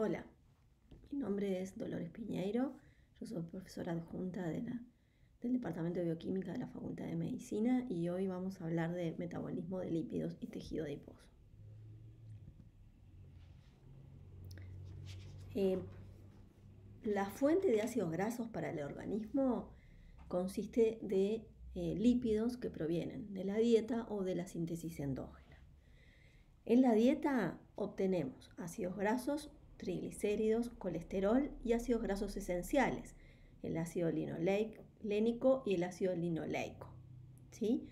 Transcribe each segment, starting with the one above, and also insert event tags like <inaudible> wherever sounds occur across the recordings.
Hola, mi nombre es Dolores Piñeiro, yo soy profesora adjunta del Departamento de Bioquímica de la Facultad de Medicina y hoy vamos a hablar de metabolismo de lípidos y tejido adiposo. Eh, la fuente de ácidos grasos para el organismo consiste de eh, lípidos que provienen de la dieta o de la síntesis endógena. En la dieta obtenemos ácidos grasos triglicéridos, colesterol y ácidos grasos esenciales, el ácido lénico y el ácido linoleico. ¿sí?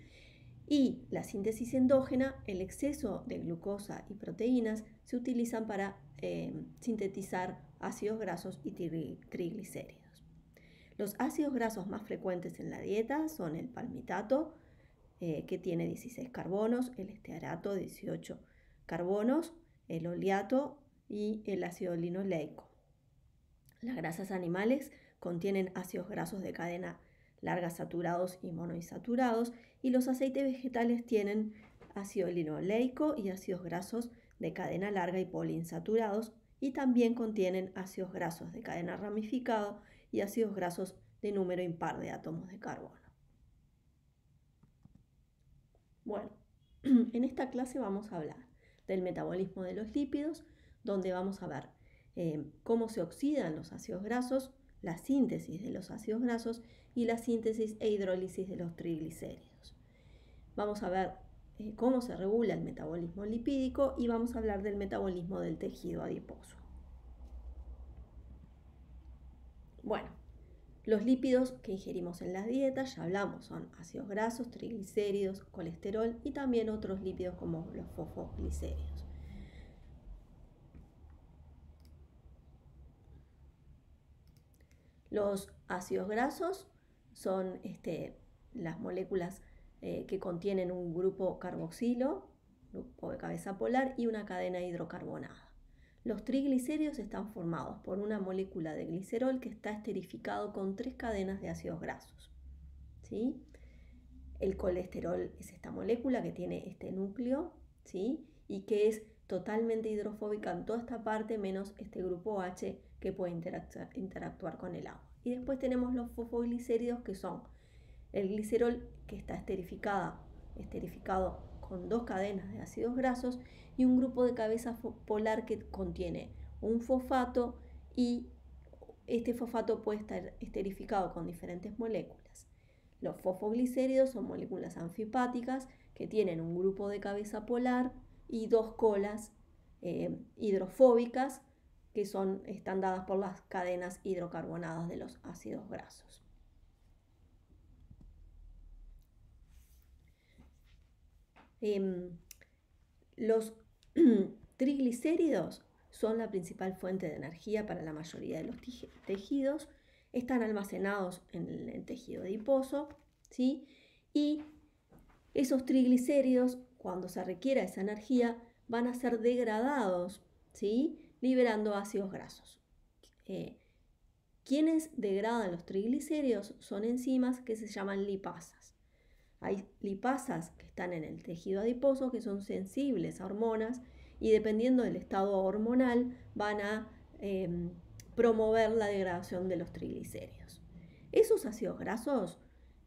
Y la síntesis endógena, el exceso de glucosa y proteínas se utilizan para eh, sintetizar ácidos grasos y triglicéridos. Los ácidos grasos más frecuentes en la dieta son el palmitato, eh, que tiene 16 carbonos, el estearato, 18 carbonos, el oleato, y el ácido linoleico. Las grasas animales contienen ácidos grasos de cadena larga saturados y monoinsaturados y los aceites vegetales tienen ácido linoleico y ácidos grasos de cadena larga y poliinsaturados y también contienen ácidos grasos de cadena ramificado y ácidos grasos de número impar de átomos de carbono. Bueno, <clears throat> en esta clase vamos a hablar del metabolismo de los lípidos, donde vamos a ver eh, cómo se oxidan los ácidos grasos, la síntesis de los ácidos grasos y la síntesis e hidrólisis de los triglicéridos. Vamos a ver eh, cómo se regula el metabolismo lipídico y vamos a hablar del metabolismo del tejido adiposo. Bueno, los lípidos que ingerimos en las dietas, ya hablamos, son ácidos grasos, triglicéridos, colesterol y también otros lípidos como los fosfoglicéridos. Los ácidos grasos son este, las moléculas eh, que contienen un grupo carboxilo, grupo de cabeza polar y una cadena hidrocarbonada. Los triglicéridos están formados por una molécula de glicerol que está esterificado con tres cadenas de ácidos grasos. El colesterol es esta molécula que tiene este núcleo ¿sí? y que es totalmente hidrofóbica en toda esta parte menos este grupo H que puede interactuar con el agua. Y después tenemos los fosfoglicéridos que son el glicerol que está esterificada, esterificado con dos cadenas de ácidos grasos y un grupo de cabeza polar que contiene un fosfato y este fosfato puede estar esterificado con diferentes moléculas. Los fosfoglicéridos son moléculas anfipáticas que tienen un grupo de cabeza polar y dos colas eh, hidrofóbicas que son, están dadas por las cadenas hidrocarbonadas de los ácidos grasos. Em, los <clears throat> triglicéridos son la principal fuente de energía para la mayoría de los tejidos. Están almacenados en el tejido adiposo, ¿sí? Y esos triglicéridos, cuando se requiera esa energía, van a ser degradados, ¿sí? liberando ácidos grasos. Eh, quienes degradan los triglicéridos son enzimas que se llaman lipasas. Hay lipasas que están en el tejido adiposo que son sensibles a hormonas y dependiendo del estado hormonal van a em, promover la degradación de los triglicéridos. Esos ácidos grasos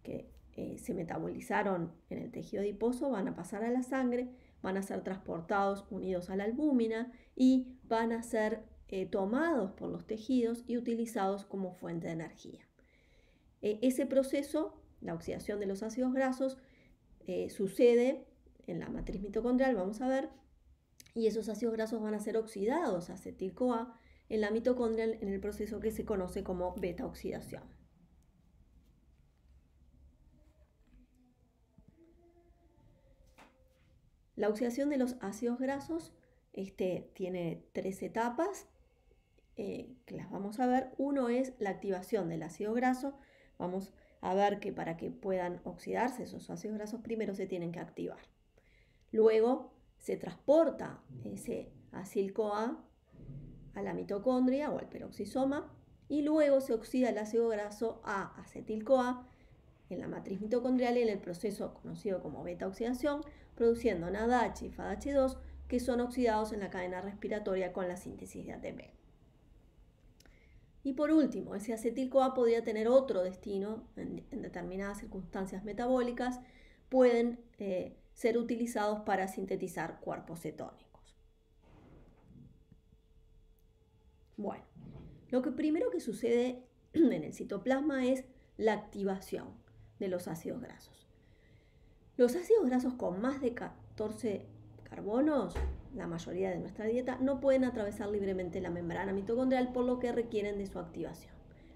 que eh, se metabolizaron en el tejido adiposo van a pasar a la sangre van a ser transportados unidos a la albúmina y van a ser eh, tomados por los tejidos y utilizados como fuente de energía. Eh, ese proceso, la oxidación de los ácidos grasos, eh, sucede en la matriz mitocondrial, vamos a ver, y esos ácidos grasos van a ser oxidados a acetil-CoA en la mitocondrial en el proceso que se conoce como beta oxidación. La oxidación de los ácidos grasos este, tiene tres etapas eh, que las vamos a ver. Uno es la activación del ácido graso. Vamos a ver que para que puedan oxidarse esos ácidos grasos primero se tienen que activar. Luego se transporta ese acil-CoA a la mitocondria o al peroxisoma y luego se oxida el ácido graso a acetil-CoA en la matriz mitocondrial en el proceso conocido como beta oxidación produciendo NADH y FADH2 que son oxidados en la cadena respiratoria con la síntesis de ATP. Y por último, ese acetil CoA podría tener otro destino en, determinadas circunstancias metabólicas, pueden eh, ser utilizados para sintetizar cuerpos cetónicos. Bueno, lo que primero que sucede <clears throat> en el citoplasma es la activación de los ácidos grasos. Los ácidos grasos con más de 14 carbonos, la mayoría de nuestra dieta, no pueden atravesar libremente la membrana mitocondrial por lo que requieren de su activación.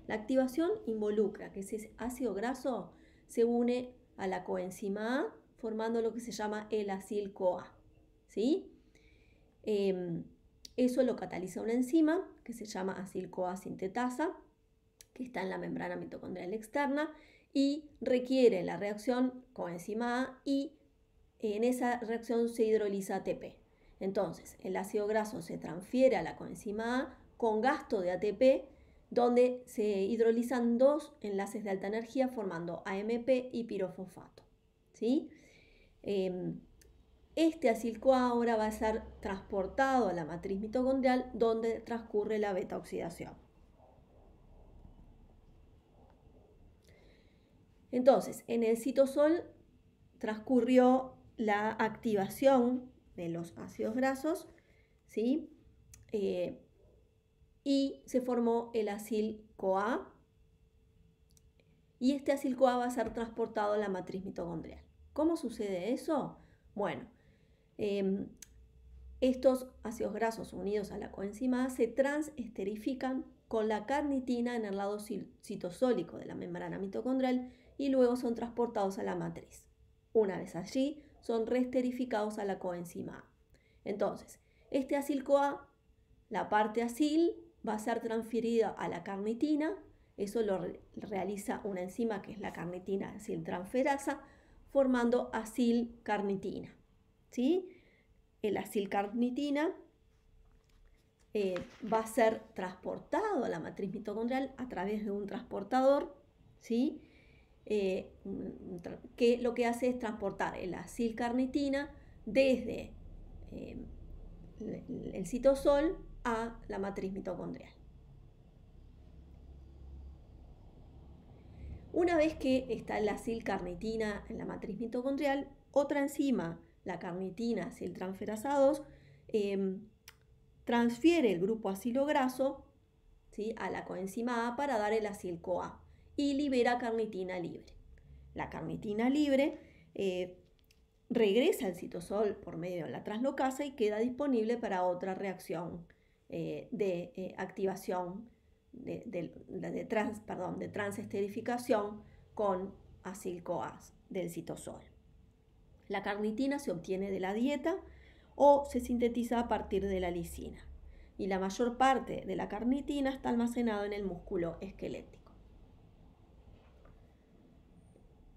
La activación involucra que ese ácido graso se une a la coenzima A formando lo que se llama el acil-CoA. Em, eso lo cataliza una enzima que se llama acil-CoA sintetasa, que está en la membrana mitocondrial externa y requiere la reacción coenzima A y en esa reacción se hidroliza ATP. Entonces, el ácido graso se transfiere a la coenzima A con gasto de ATP, donde se hidrolizan dos enlaces de alta energía formando AMP y pirofosfato. Em, este ácido ahora va a ser transportado a la matriz mitocondrial donde transcurre la beta oxidación. Entonces, en el citosol transcurrió la activación de los ácidos grasos, ¿sí? Eh, y se formó el acil-CoA. Y este acil-CoA va a ser transportado a la matriz mitocondrial. ¿Cómo sucede eso? Bueno, em, estos ácidos grasos unidos a la coenzima A se transesterifican con la carnitina en el lado citosólico de la membrana mitocondrial y luego son transportados a la matriz. Una vez allí, son reesterificados a la coenzima A. Entonces, este acil CoA, la parte acil, va a ser transferida a la carnitina. Eso lo realiza una enzima que es la carnitina acil-transferasa, formando acil-carnitina. ¿Sí? El acil-carnitina eh, va a ser transportado a la matriz mitocondrial a través de un transportador, ¿sí? Eh, que lo que hace es transportar el acilcarnitina desde eh, el, citosol a la matriz mitocondrial. Una vez que está la acilcarnitina en la matriz mitocondrial, otra enzima, la carnitina aciltransferasa 2, em, transfiere el grupo acilograso a la coenzima A para dar el acilcoA. coa y libera carnitina libre. La carnitina libre eh, regresa al citosol por medio de la translocasa y queda disponible para otra reacción eh, de eh, activación, de, trans, perdón, de transesterificación con acil-CoA del citosol. La carnitina se obtiene de la dieta o se sintetiza a partir de la lisina y la mayor parte de la carnitina está almacenada en el músculo esquelético.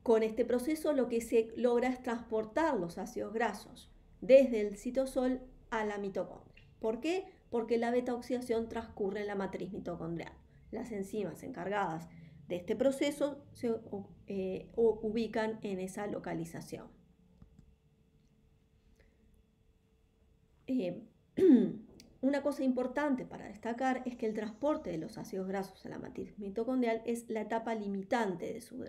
Con este proceso lo que se logra es transportar los ácidos grasos desde el citosol a la mitocondria. ¿Por qué? Porque la beta oxidación transcurre en la matriz mitocondrial. Las enzimas encargadas de este proceso se eh, ubican en esa localización. Eh, <clears throat> Una cosa importante para destacar es que el transporte de los ácidos grasos a la matriz mitocondrial es la etapa limitante de su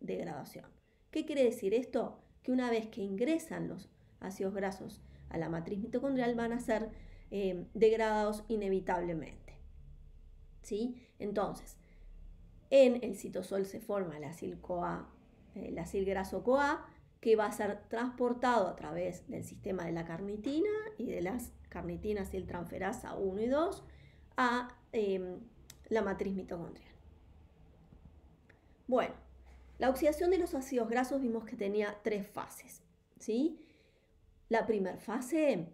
degradación. ¿Qué quiere decir esto? Que una vez que ingresan los ácidos grasos a la matriz mitocondrial van a ser em, degradados inevitablemente. Entonces, en el citosol se forma el eh, acil el acil-graso-CoA, que va a ser transportado a través del sistema de la carnitina y de las carnitinas y el transferasa 1 y 2 a em, la matriz mitocondrial. Bueno, la oxidación de los ácidos grasos vimos que tenía tres fases. ¿sí? La primera fase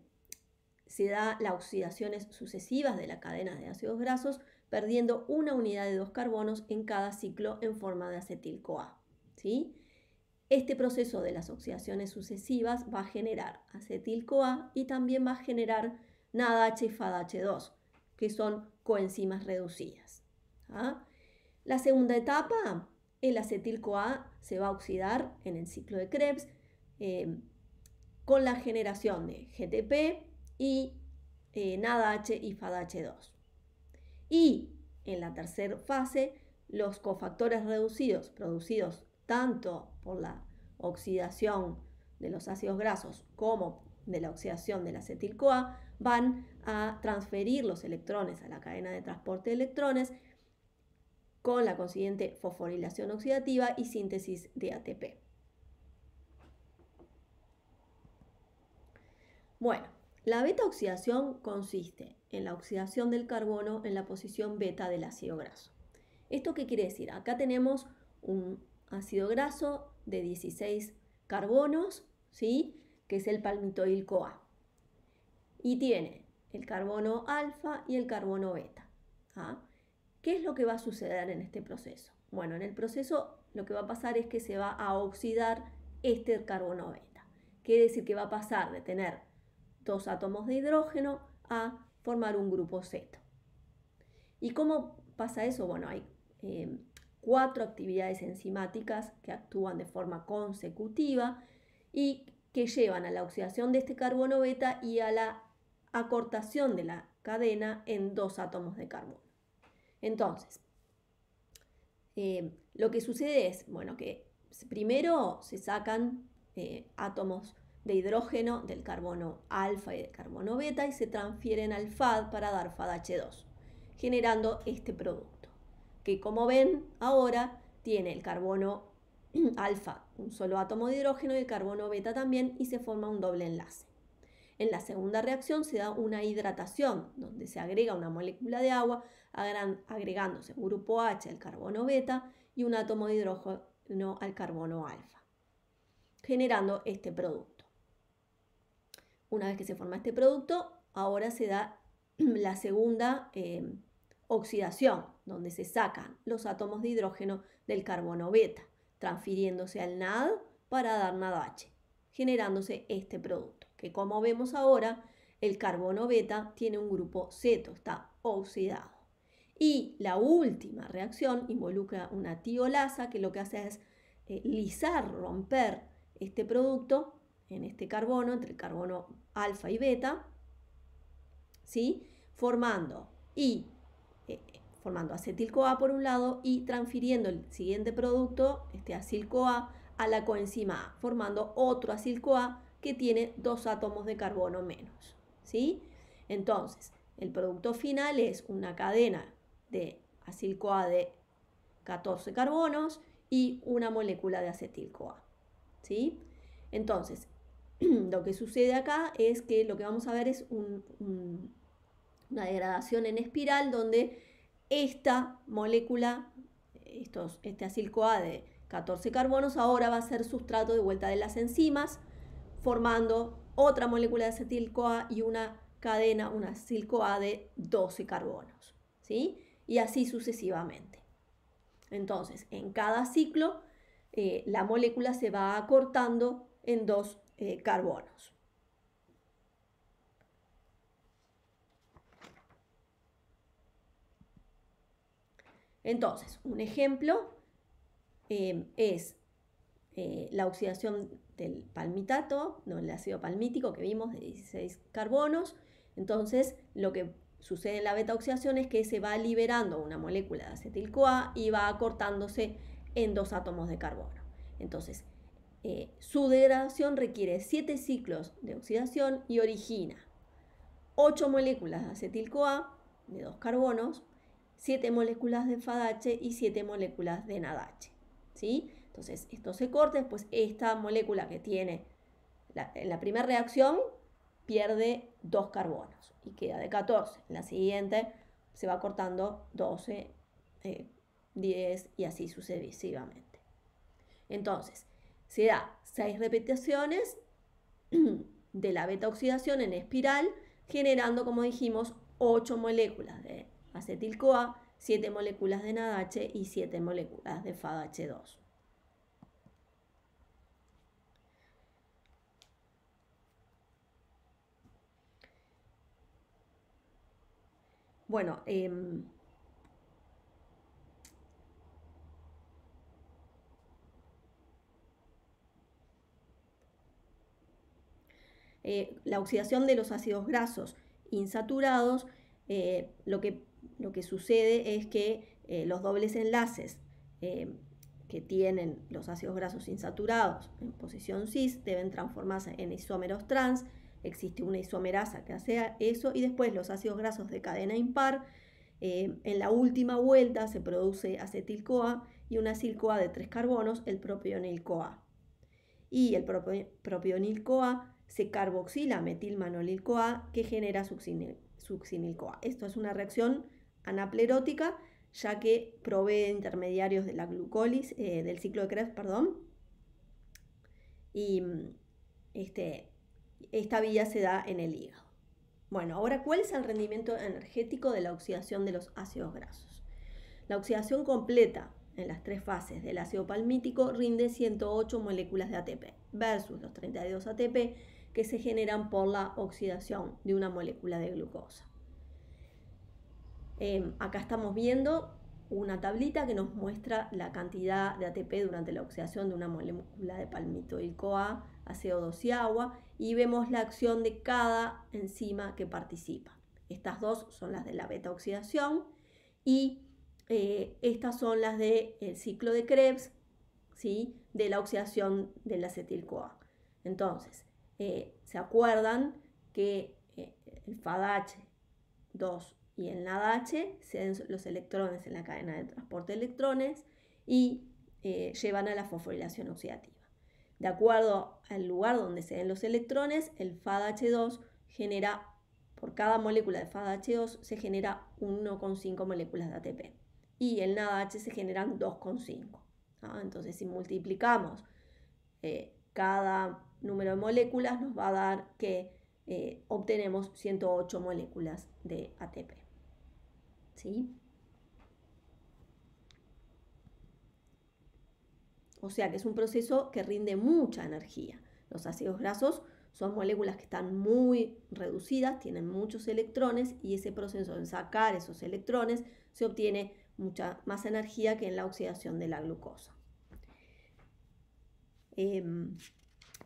se da las oxidaciones sucesivas de la cadena de ácidos grasos, perdiendo una unidad de dos carbonos en cada ciclo en forma de acetil-CoA. ¿sí? Este proceso de las oxidaciones sucesivas va a generar acetil-CoA y también va a generar NADH y FADH2, que son coenzimas reducidas. ¿ah? La segunda etapa, el acetil-CoA se va a oxidar en el ciclo de Krebs eh, con la generación de GTP y NADH eh, y FADH2. Y en la tercera fase, los cofactores reducidos producidos tanto por la oxidación de los ácidos grasos como de la oxidación del acetil-CoA, van a transferir los electrones a la cadena de transporte de electrones con la consiguiente fosforilación oxidativa y síntesis de ATP. Bueno, la beta-oxidación consiste en la oxidación del carbono en la posición beta del ácido graso. ¿Esto qué quiere decir? Acá tenemos un ácido graso de 16 carbonos, ¿sí? que es el palmitoil CoA. Y tiene el carbono alfa y el carbono beta. ¿ah? ¿Qué es lo que va a suceder en este proceso? Bueno, en el proceso lo que va a pasar es que se va a oxidar este carbono beta. Quiere decir que va a pasar de tener dos átomos de hidrógeno a formar un grupo ceto. ¿Y cómo pasa eso? Bueno, hay eh, cuatro actividades enzimáticas que actúan de forma consecutiva y que llevan a la oxidación de este carbono beta y a la acortación de la cadena en dos átomos de carbono. Entonces, eh, lo que sucede es, bueno, que primero se sacan eh, átomos de hidrógeno del carbono alfa y del carbono beta y se transfieren al FAD para dar FADH2, generando este producto que como ven ahora tiene el carbono <clears throat> alfa, un solo átomo de hidrógeno y el carbono beta también, y se forma un doble enlace. En la segunda reacción se da una hidratación, donde se agrega una molécula de agua, agregándose un grupo H al carbono beta y un átomo de hidrógeno al carbono alfa, generando este producto. Una vez que se forma este producto, ahora se da <clears throat> la segunda eh, oxidación, donde se sacan los átomos de hidrógeno del carbono beta, transfiriéndose al NAD para dar NADH, generándose este producto, que como vemos ahora, el carbono beta tiene un grupo ceto, está oxidado. Y la última reacción involucra una tiolasa que lo que hace es eh, lisar, romper este producto en este carbono, entre el carbono alfa y beta, ¿sí? formando y eh, formando acetil-CoA por un lado y transfiriendo el siguiente producto, este acil-CoA, a la coenzima A, formando otro acil-CoA que tiene dos átomos de carbono menos. ¿sí? Entonces, el producto final es una cadena de acil-CoA de 14 carbonos y una molécula de acetil-CoA. ¿sí? Entonces, <clears throat> lo que sucede acá es que lo que vamos a ver es una degradación en espiral donde esta molécula, estos, este acilcoa de 14 carbonos, ahora va a ser sustrato de vuelta de las enzimas, formando otra molécula de acetil y una cadena, una acil de 12 carbonos. ¿sí? Y así sucesivamente. Entonces, en cada ciclo, eh, la molécula se va acortando en dos eh, carbonos. Entonces, un ejemplo eh, es eh, la oxidación del palmitato, no, el ácido palmítico que vimos de 16 carbonos. Entonces, lo que sucede en la beta oxidación es que se va liberando una molécula de acetil-CoA y va acortándose en dos átomos de carbono. Entonces, eh, su degradación requiere siete ciclos de oxidación y origina ocho moléculas de acetil-CoA de dos carbonos 7 moléculas de FADH y 7 moléculas de NADH. ¿sí? Entonces, esto se corta, después esta molécula que tiene la, en la primera reacción pierde 2 carbonos y queda de 14. En la siguiente se va cortando 12, 10 eh, y así sucesivamente. Entonces, se da 6 repeticiones <clears throat> de la beta oxidación en espiral, generando, como dijimos, 8 moléculas de acetilcoa coa 7 moléculas de NADH y 7 moléculas de FADH2. Bueno, em, eh, la oxidación de los ácidos grasos insaturados, eh, lo que lo que sucede es que eh, los dobles enlaces eh, que tienen los ácidos grasos insaturados en posición cis deben transformarse en isómeros trans. Existe una isomerasa que hace eso y después los ácidos grasos de cadena impar. Eh, en la última vuelta se produce acetil-CoA y una silcoa coa de tres carbonos, el propionil-CoA. Y el propionil-CoA se carboxila a coa que genera succinil-CoA. Esto es una reacción anaplerótica, ya que provee intermediarios de la eh, del ciclo de Krebs, perdón. Y mm, este, esta vía se da en el hígado. Bueno, ahora, ¿cuál es el rendimiento energético de la oxidación de los ácidos grasos? La oxidación completa en las tres fases del ácido palmítico rinde 108 moléculas de ATP versus los 32 ATP que se generan por la oxidación de una molécula de glucosa. Em, acá estamos viendo una tablita que nos muestra la cantidad de ATP durante la oxidación de una molécula de palmitoil CoA a CO2 y agua y vemos la acción de cada enzima que participa. Estas dos son las de la beta oxidación y eh, estas son las del el ciclo de Krebs, ¿sí? de la oxidación del acetil-CoA. Entonces, eh, ¿se acuerdan que eh, el FADH 2 y en NADH se den los electrones en la cadena de transporte de electrones y eh, llevan a la fosforilación oxidativa. De acuerdo al lugar donde se den los electrones, el FADH2 genera, por cada molécula de FADH2 se genera 1,5 moléculas de ATP y el NADH se generan 2,5. Entonces, si multiplicamos eh, cada número de moléculas, nos va a dar que eh, obtenemos 108 moléculas de ATP. O sea que es un proceso que rinde mucha energía. Los ácidos grasos son moléculas que están muy reducidas, tienen muchos electrones y ese proceso de sacar esos electrones se obtiene mucha más energía que en la oxidación de la glucosa. Em,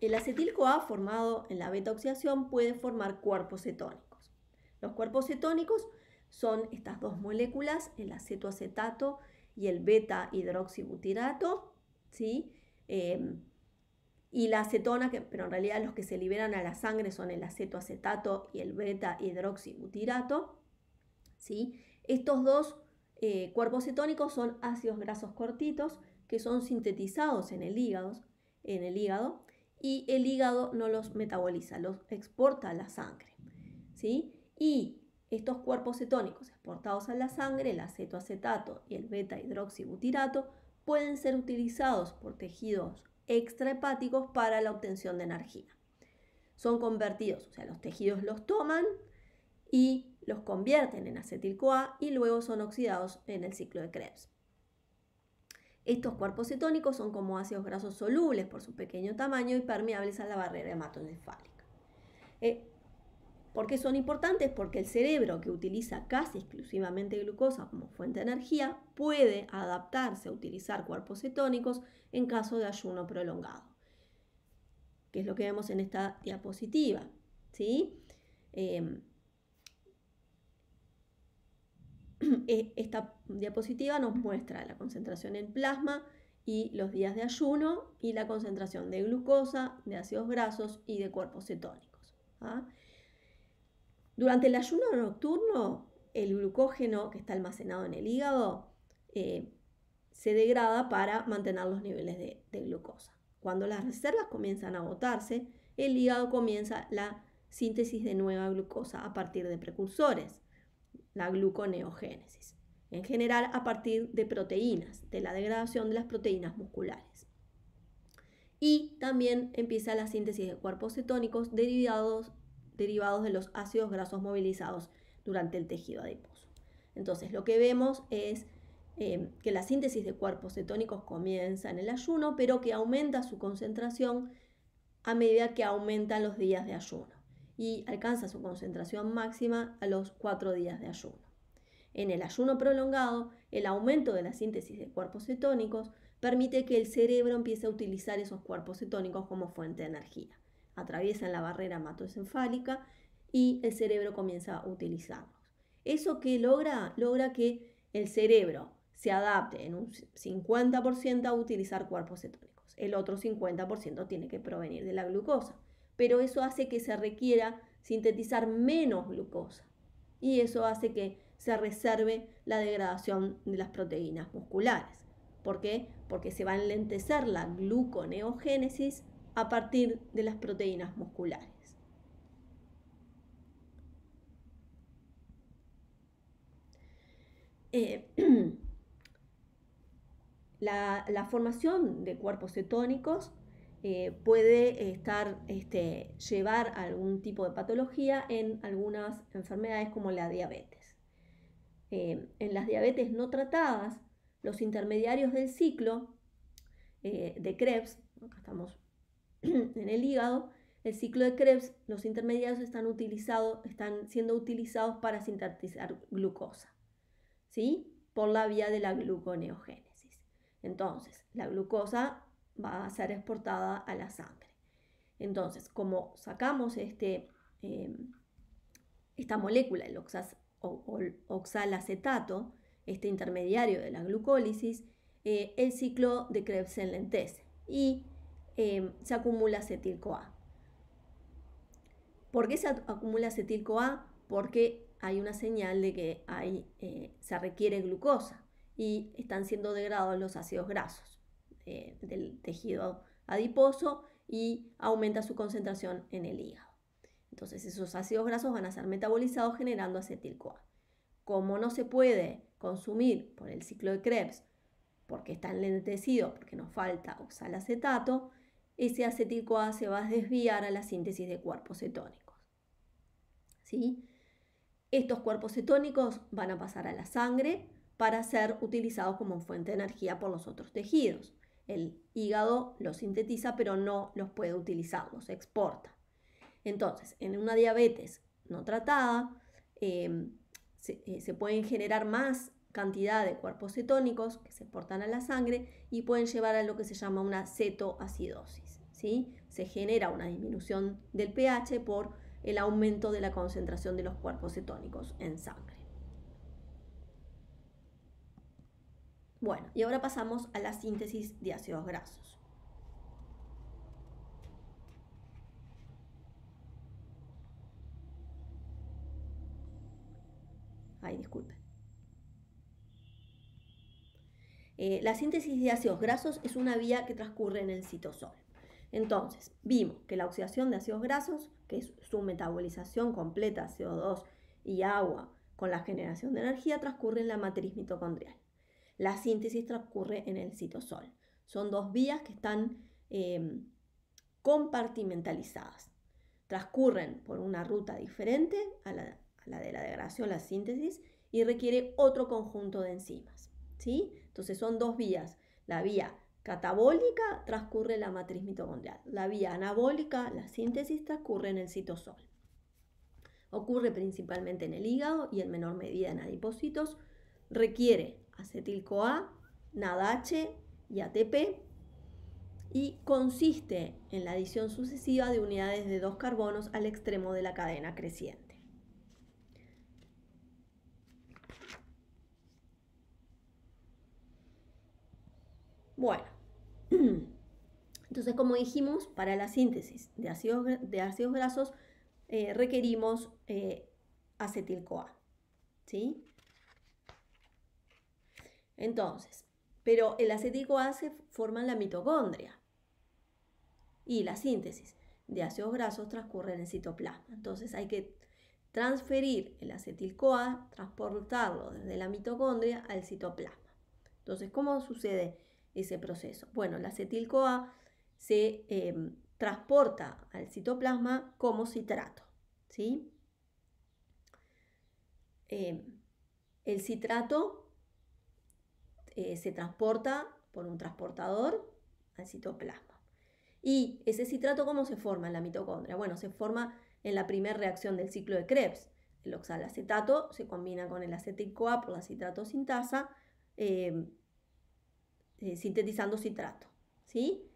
el acetil-CoA formado en la beta-oxidación puede formar cuerpos cetónicos. Los cuerpos cetónicos son estas dos moléculas, el acetoacetato y el beta hidroxibutirato, ¿sí? Em, y la acetona, que, pero en realidad los que se liberan a la sangre son el acetoacetato y el beta hidroxibutirato. ¿sí? Estos dos eh, cuerpos cetónicos son ácidos grasos cortitos que son sintetizados en el, hígado, en el hígado y el hígado no los metaboliza, los exporta a la sangre. ¿sí? Y estos cuerpos cetónicos exportados a la sangre, el acetoacetato y el beta-hidroxibutirato, pueden ser utilizados por tejidos extrahepáticos para la obtención de energía. Son convertidos, o sea, los tejidos los toman y los convierten en acetil-CoA y luego son oxidados en el ciclo de Krebs. Estos cuerpos cetónicos son como ácidos grasos solubles por su pequeño tamaño y permeables a la barrera hematoencefálica. Eh, ¿Por qué son importantes? Porque el cerebro, que utiliza casi exclusivamente glucosa como fuente de energía, puede adaptarse a utilizar cuerpos cetónicos en caso de ayuno prolongado, que es lo que vemos en esta diapositiva. ¿sí? Em, <clears throat> e, esta diapositiva nos muestra la concentración en plasma y los días de ayuno y la concentración de glucosa, de ácidos grasos y de cuerpos cetónicos. ¿ah? Durante el ayuno nocturno, el glucógeno que está almacenado en el hígado eh, se degrada para mantener los niveles de, de glucosa. Cuando las reservas comienzan a agotarse, el hígado comienza la síntesis de nueva glucosa a partir de precursores, la gluconeogénesis, en general a partir de proteínas, de la degradación de las proteínas musculares. Y también empieza la síntesis de cuerpos cetónicos derivados derivados de los ácidos grasos movilizados durante el tejido adiposo. Entonces, lo que vemos es eh, que la síntesis de cuerpos cetónicos comienza en el ayuno, pero que aumenta su concentración a medida que aumentan los días de ayuno y alcanza su concentración máxima a los cuatro días de ayuno. En el ayuno prolongado, el aumento de la síntesis de cuerpos cetónicos permite que el cerebro empiece a utilizar esos cuerpos cetónicos como fuente de energía atraviesan la barrera hematoencefálica y el cerebro comienza a utilizarlos. ¿Eso que logra? Logra que el cerebro se adapte en un 50% a utilizar cuerpos cetónicos. El otro 50% tiene que provenir de la glucosa, pero eso hace que se requiera sintetizar menos glucosa y eso hace que se reserve la degradación de las proteínas musculares. ¿Por qué? Porque se va a enlentecer la gluconeogénesis a partir de las proteínas musculares. Eh, <clears throat> la, formación de cuerpos cetónicos eh, puede estar, este, llevar a algún tipo de patología en algunas enfermedades como la diabetes. Eh, en las diabetes no tratadas, los intermediarios del ciclo de Krebs, acá estamos <clears throat> en el hígado, el ciclo de Krebs, los intermediarios están, utilizados, están siendo utilizados para sintetizar glucosa, ¿sí? Por la vía de la gluconeogénesis. Entonces, la glucosa va a ser exportada a la sangre. Entonces, como sacamos este, em, esta molécula, el oxalacetato, este intermediario de la glucólisis, eh, el ciclo de Krebs se enlentece y Em, se acumula acetil-CoA. ¿Por qué se acumula acetil-CoA? Porque hay una señal de que eh, se requiere glucosa y están siendo degradados los ácidos grasos eh, del tejido adiposo y aumenta su concentración en el hígado. Entonces esos ácidos grasos van a ser metabolizados generando acetil-CoA. Como no se puede consumir por el ciclo de Krebs, porque está enlentecido, porque nos falta oxalacetato, ese acetil se va a desviar a la síntesis de cuerpos cetónicos. Estos cuerpos cetónicos van a pasar a la sangre para ser utilizados como fuente de energía por los otros tejidos. El hígado los sintetiza, pero no los puede utilizar, los exporta. Entonces, en una diabetes no tratada, eh, se, eh, se, pueden generar más cantidad de cuerpos cetónicos que se portan a la sangre y pueden llevar a lo que se llama una cetoacidosis. ¿sí? Se genera una disminución del pH por el aumento de la concentración de los cuerpos cetónicos en sangre. Bueno, y ahora pasamos a la síntesis de ácidos grasos. Ay, disculpen. Eh, la síntesis de ácidos grasos es una vía que transcurre en el citosol. Entonces, vimos que la oxidación de ácidos grasos, que es su metabolización completa, CO2 y agua, con la generación de energía, transcurre en la matriz mitocondrial. La síntesis transcurre en el citosol. Son dos vías que están em, compartimentalizadas. Transcurren por una ruta diferente a la, a la de la degradación, la síntesis, y requiere otro conjunto de enzimas. ¿sí? Entonces son dos vías. La vía catabólica transcurre en la matriz mitocondrial. La vía anabólica, la síntesis, transcurre en el citosol. Ocurre principalmente en el hígado y en menor medida en adipocitos. Requiere acetil-CoA, NADH y ATP y consiste en la adición sucesiva de unidades de dos carbonos al extremo de la cadena creciente. Bueno, <clears throat> entonces como dijimos, para la síntesis de ácidos, de ácidos grasos eh, requerimos acetilcoa eh, acetil-CoA. ¿Sí? Entonces, pero el acetil-CoA se forma en la mitocondria y la síntesis de ácidos grasos transcurre en el citoplasma. Entonces hay que transferir el acetil-CoA, transportarlo desde la mitocondria al citoplasma. Entonces, ¿cómo sucede ese proceso. Bueno, el acetil-CoA se em, transporta al citoplasma como citrato, ¿sí? Em, el citrato eh, se transporta por un transportador al citoplasma. ¿Y ese citrato cómo se forma en la mitocondria? Bueno, se forma en la primera reacción del ciclo de Krebs. El oxalacetato se combina con el acetil-CoA por la citrato sintasa. Em, eh, sintetizando citrato. ¿sí?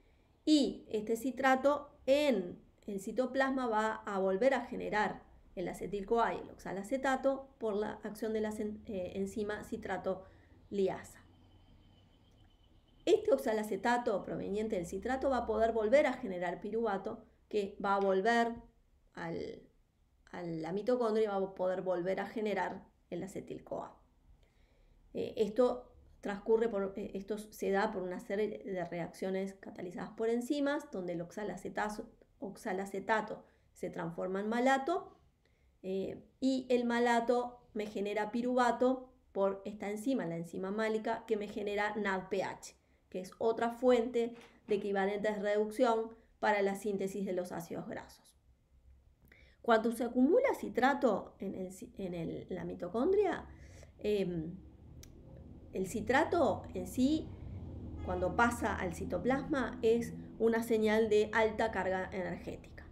Y este citrato en el citoplasma va a volver a generar el acetil-CoA y el oxalacetato por la acción de la eh, enzima citrato liasa. Este oxalacetato proveniente del citrato va a poder volver a generar piruvato que va a volver al, a la mitocondria y va a poder volver a generar el acetil-CoA. Eh, esto transcurre por, eh, esto se da por una serie de reacciones catalizadas por enzimas, donde el oxalacetato se transforma en malato eh, y el malato me genera piruvato por esta enzima, la enzima málica, que me genera NADPH, que es otra fuente de equivalentes de reducción para la síntesis de los ácidos grasos. Cuando se acumula citrato en, en la mitocondria, em, el citrato en sí, cuando pasa al citoplasma, es una señal de alta carga energética.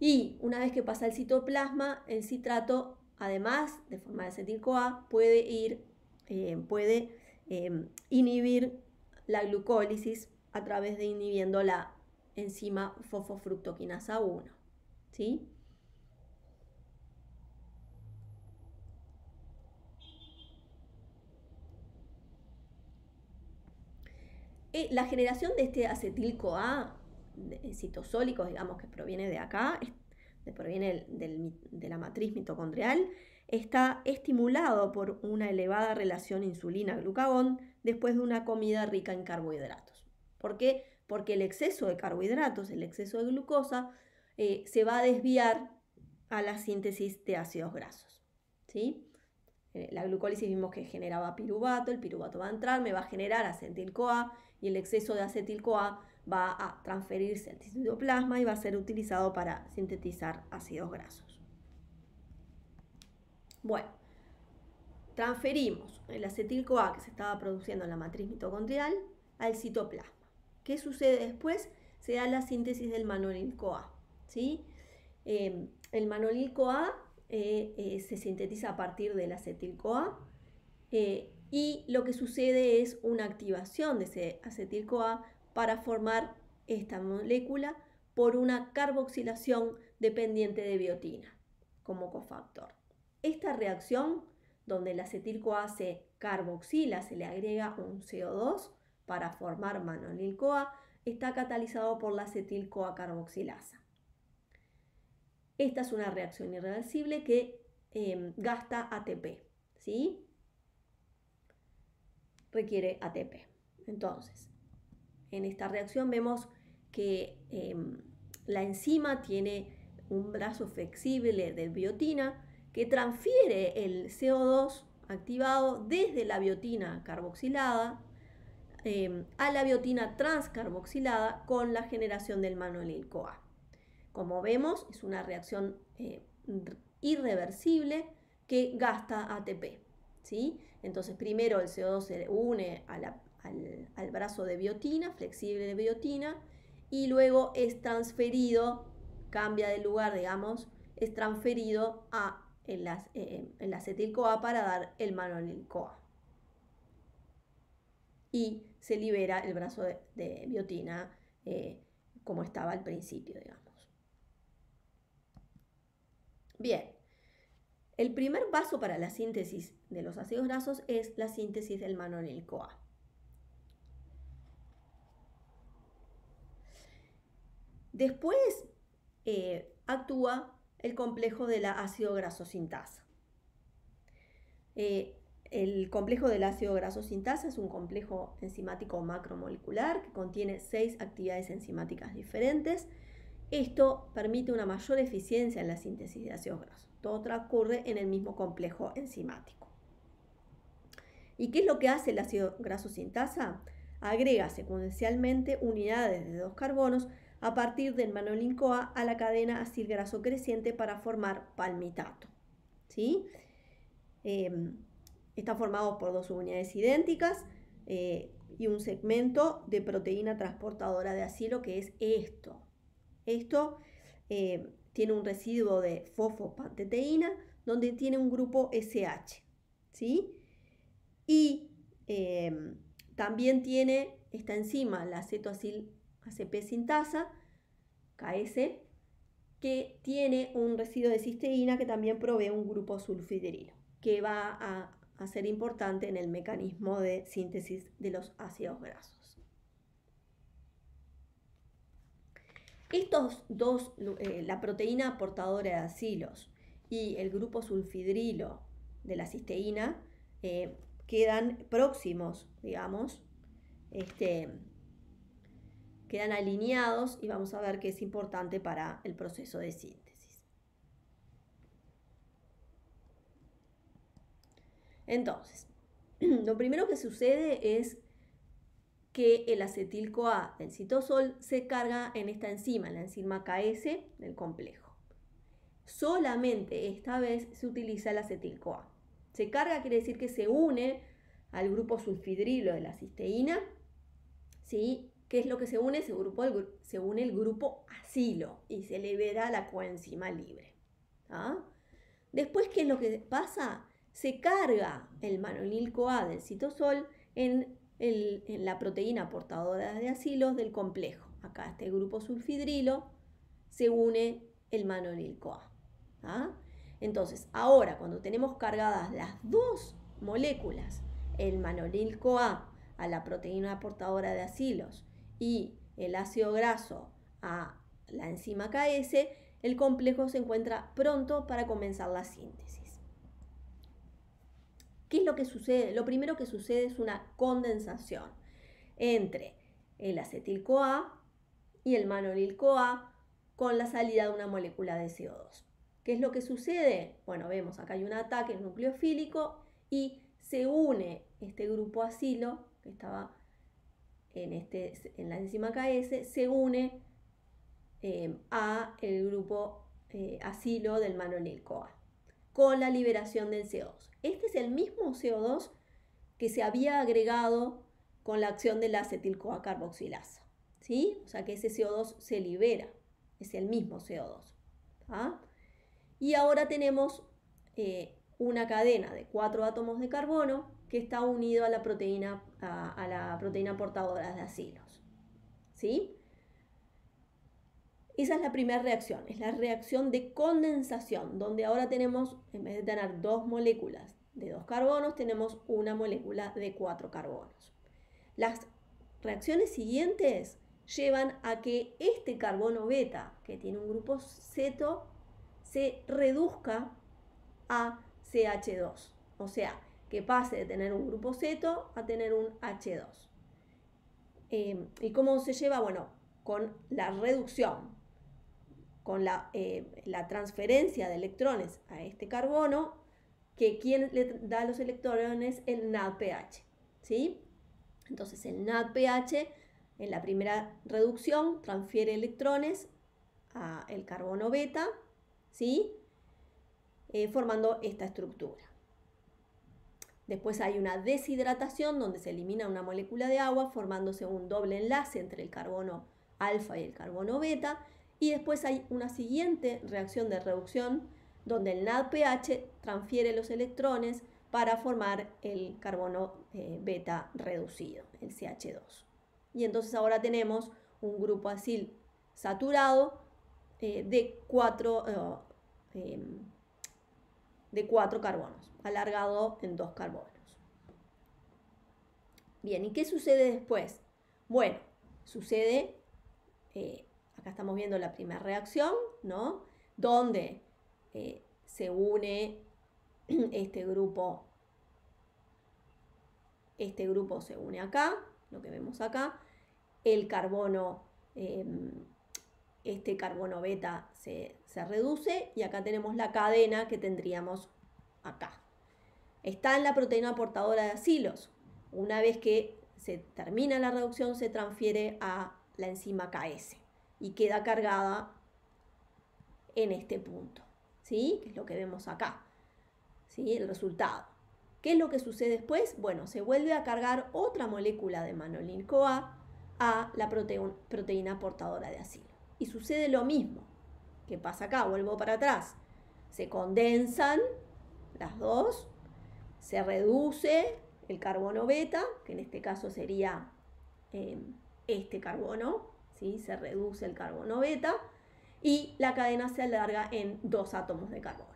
Y una vez que pasa al citoplasma, el citrato, además de forma de acetil CoA, puede ir, eh, puede em, inhibir la glucólisis a través de inhibiendo la enzima fosfofructoquinasa 1. ¿sí? Eh, la generación de este acetil-CoA, eh, citosólicos, digamos, que proviene de acá, proviene de la matriz mitocondrial, está estimulado por una elevada relación insulina-glucagón después de una comida rica en carbohidratos. ¿Por qué? Porque el exceso de carbohidratos, el exceso de glucosa, eh, se va a desviar a la síntesis de ácidos grasos. la glucólisis vimos que generaba piruvato, el piruvato va a entrar, me va a generar acetil-CoA, y el exceso de acetil-CoA va a transferirse al citoplasma y va a ser utilizado para sintetizar ácidos grasos. Bueno, transferimos el acetil-CoA que se estaba produciendo en la matriz mitocondrial al citoplasma. ¿Qué sucede después? Se da la síntesis del manolil-CoA. ¿sí? Em, el manolil-CoA eh, eh, se sintetiza a partir del acetil-CoA. Eh, y lo que sucede es una activación de ese acetil-CoA para formar esta molécula por una carboxilación dependiente de biotina como cofactor. Esta reacción, donde el acetil-CoA se carboxila, se le agrega un CO2 para formar manolil-CoA, está catalizado por la acetil-CoA carboxilasa. Esta es una reacción irreversible que em, gasta ATP, ¿sí? requiere ATP. Entonces, en esta reacción vemos que em, la enzima tiene un brazo flexible de biotina que transfiere el CO2 activado desde la biotina carboxilada em, a la biotina transcarboxilada con la generación del manolil CoA. Como vemos, es una reacción eh, irreversible que gasta ATP. ¿sí? Entonces, primero el CO2 se une al, brazo de biotina, flexible de biotina, y luego es transferido, cambia de lugar, digamos, es transferido a en eh, la acetil-CoA para dar el manolil-CoA. Y se libera el brazo de, biotina eh, como estaba al principio, digamos. Bien, el primer paso para la síntesis de los ácidos grasos es la síntesis del manonil-CoA. Después eh, actúa el complejo de la ácido grasosintasa. Eh, el complejo del ácido graso es un complejo enzimático macromolecular que contiene seis actividades enzimáticas diferentes. Esto permite una mayor eficiencia en la síntesis de ácidos grasos. Todo transcurre en el mismo complejo enzimático. ¿Y qué es lo que hace el ácido graso sintasa? Agrega secuencialmente unidades de dos carbonos a partir del manolín-CoA a la cadena ácido graso creciente para formar palmitato. ¿sí? Em, está formado por dos unidades idénticas eh, y un segmento de proteína transportadora de acilo que es esto. Esto eh, tiene un residuo de fosfopanteteína donde tiene un grupo SH. ¿sí? Y em, también tiene esta enzima, la acetoacil ACP sintasa, KS, que tiene un residuo de cisteína que también provee un grupo sulfidrilo, que va a, ser importante en el mecanismo de síntesis de los ácidos grasos. Estos dos, eh, la proteína portadora de acilos y el grupo sulfidrilo de la cisteína, eh, quedan próximos, digamos, este, quedan alineados y vamos a ver qué es importante para el proceso de síntesis. Entonces, <clears throat> lo primero que sucede es que el acetil-CoA del citosol se carga en esta enzima, la enzima KS del complejo. Solamente esta vez se utiliza el acetil-CoA. Se carga quiere decir que se une al grupo sulfidrilo de la cisteína, ¿sí? ¿Qué es lo que se une? Se, grupo, se une el grupo acilo y se le verá la coenzima libre. ¿ah? Después, ¿qué es lo que pasa? Se carga el manonil CoA del citosol en, la proteína portadora de acilos del complejo. Acá este grupo sulfidrilo se une el manonil CoA. ¿Ah? Entonces, ahora cuando tenemos cargadas las dos moléculas, el manolil CoA a la proteína portadora de asilos y el ácido graso a la enzima KS, el complejo se encuentra pronto para comenzar la síntesis. ¿Qué es lo que sucede? Lo primero que sucede es una condensación entre el acetil-CoA y el manolil-CoA con la salida de una molécula de CO2. ¿Qué es lo que sucede? Bueno, vemos acá hay un ataque nucleofílico y se une este grupo asilo, que estaba en, este, en la enzima KS, se une em, a el grupo eh, asilo acilo del manonilcoa. coa con la liberación del CO2. Este es el mismo CO2 que se había agregado con la acción del la acetil-CoA carboxilasa, ¿sí? O sea que ese CO2 se libera, es el mismo CO2. ah y ahora tenemos eh, una cadena de cuatro átomos de carbono que está unido a la proteína, a, la proteína portadora de acilos. ¿Sí? Esa es la primera reacción, es la reacción de condensación, donde ahora tenemos, en vez de tener dos moléculas de dos carbonos, tenemos una molécula de cuatro carbonos. Las reacciones siguientes llevan a que este carbono beta, que tiene un grupo ceto, se reduzca a CH2. O sea, que pase de tener un grupo ceto a tener un H2. Em, ¿Y cómo se lleva? Bueno, con la reducción, con eh, la, transferencia de electrones a este carbono, que quien le da los electrones el NADPH, ¿sí? Entonces el NADPH en la primera reducción transfiere electrones al carbono beta ¿sí? Eh, formando esta estructura. Después hay una deshidratación donde se elimina una molécula de agua formándose un doble enlace entre el carbono alfa y el carbono beta. Y después hay una siguiente reacción de reducción donde el NADPH transfiere los electrones para formar el carbono eh, beta reducido, el CH2. Y entonces ahora tenemos un grupo acil saturado eh, de cuatro, Em, de cuatro carbonos, alargado en dos carbonos. Bien, ¿y qué sucede después? Bueno, sucede, eh, acá estamos viendo la primera reacción, ¿no? Donde eh, se une <clears throat> este grupo, este grupo se une acá, lo que vemos acá, el carbono... Em, este carbono beta se, reduce y acá tenemos la cadena que tendríamos acá. Está en la proteína portadora de asilos. Una vez que se termina la reducción, se transfiere a la enzima KS y queda cargada en este punto, ¿sí? Que es lo que vemos acá, ¿sí? El resultado. ¿Qué es lo que sucede después? Bueno, se vuelve a cargar otra molécula de manolin coa a la proteína portadora de asilos y sucede lo mismo. ¿Qué pasa acá? Vuelvo para atrás. Se condensan las dos, se reduce el carbono beta, que en este caso sería em, este carbono, ¿sí? se reduce el carbono beta, y la cadena se alarga en dos átomos de carbono.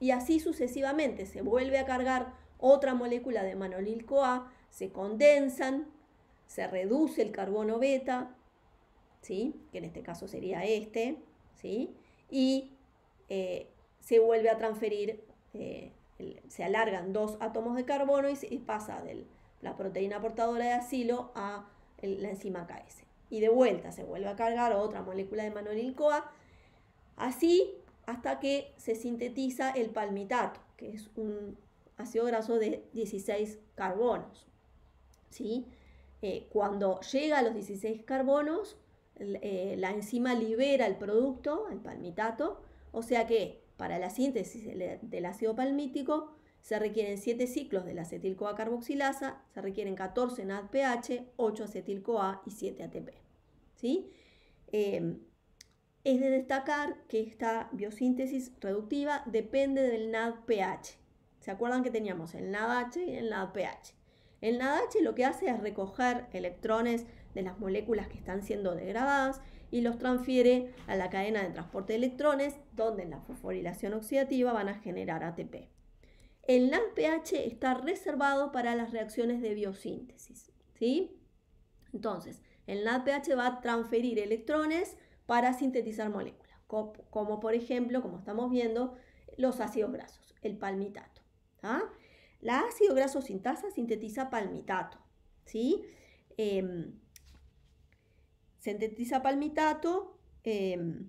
Y así sucesivamente se vuelve a cargar otra molécula de manolil-CoA, se condensan, se reduce el carbono beta, que en este caso sería este, ¿sí? y eh, se vuelve a transferir, eh, se alargan dos átomos de carbono y, pasa de la proteína portadora de asilo a la enzima KS. Y de vuelta se vuelve a cargar otra molécula de manolilcoa así hasta que se sintetiza el palmitato, que es un ácido graso de 16 carbonos. ¿sí? Eh, cuando llega a los 16 carbonos, eh, la enzima libera el producto, el palmitato, o sea que para la síntesis del ácido palmítico se requieren 7 ciclos de la acetil-CoA carboxilasa, se requieren 14 NADPH, 8 acetil-CoA y 7 ATP. ¿sí? Em, es de destacar que esta biosíntesis reductiva depende del NADPH. ¿Se acuerdan que teníamos el NADH y el NADPH? El NADH lo que hace es recoger electrones de las moléculas que están siendo degradadas y los transfiere a la cadena de transporte de electrones, donde en la fosforilación oxidativa van a generar ATP. El NADPH está reservado para las reacciones de biosíntesis. ¿sí? Entonces, el NADPH va a transferir electrones para sintetizar moléculas, como, por ejemplo, como estamos viendo, los ácidos grasos, el palmitato. ¿ah? La ácido graso sintasa sintetiza palmitato. ¿sí? Em, sintetiza palmitato em,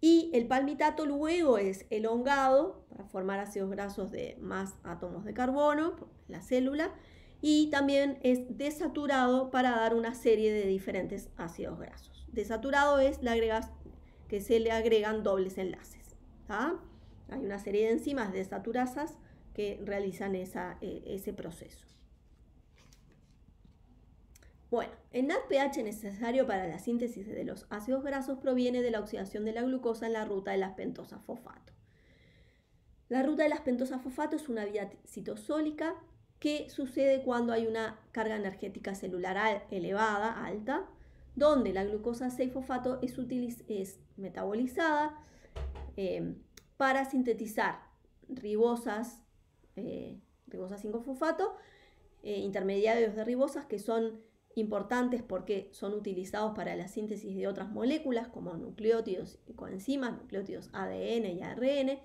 y el palmitato luego es elongado para formar ácidos grasos de más átomos de carbono, la célula, y también es desaturado para dar una serie de diferentes ácidos grasos. Desaturado es la que se le agregan dobles enlaces. Hay una serie de enzimas desaturasas que realizan eh, ese proceso. Bueno, el NADPH necesario para la síntesis de los ácidos grasos proviene de la oxidación de la glucosa en la ruta de las pentosas fosfato. La ruta de las pentosas fosfato es una vía citosólica que sucede cuando hay una carga energética celular elevada, alta, donde la glucosa 6-fosfato es, metabolizada em, para sintetizar ribosas, eh, 5-fosfato, eh, intermediarios de ribosas que son importantes porque son utilizados para la síntesis de otras moléculas como nucleótidos y coenzimas, nucleótidos ADN y ARN,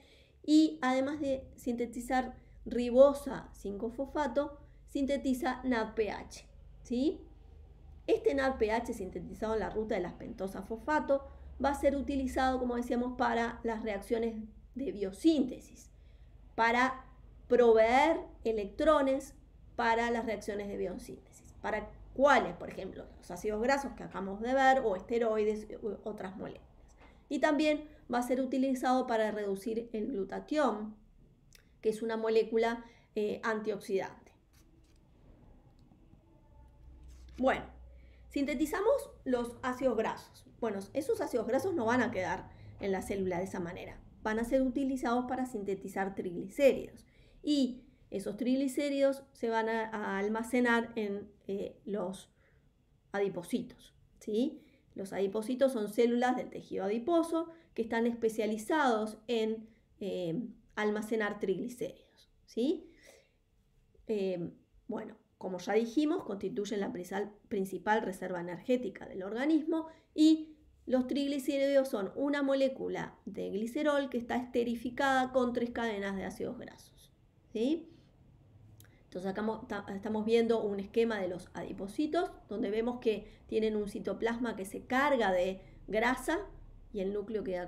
y además de sintetizar ribosa 5-fosfato, sintetiza NADPH. ¿sí? Este NADPH sintetizado en la ruta de las pentosas fosfato va a ser utilizado, como decíamos, para las reacciones de biosíntesis, para proveer electrones para las reacciones de biosíntesis, para cuales, por ejemplo, los ácidos grasos que acabamos de ver o esteroides u otras moléculas. Y también va a ser utilizado para reducir el glutatión, que es una molécula eh, antioxidante. Bueno, sintetizamos los ácidos grasos. Bueno, esos ácidos grasos no van a quedar en la célula de esa manera. Van a ser utilizados para sintetizar triglicéridos. Y esos triglicéridos se van a, almacenar en eh, los adipocitos. ¿sí? Los adipocitos son células del tejido adiposo que están especializados en eh, almacenar triglicéridos. ¿sí? Eh, bueno, como ya dijimos, constituyen la principal reserva energética del organismo y los triglicéridos son una molécula de glicerol que está esterificada con tres cadenas de ácidos grasos. ¿sí? Entonces acá estamos viendo un esquema de los adipocitos, donde vemos que tienen un citoplasma que se carga de grasa y el núcleo queda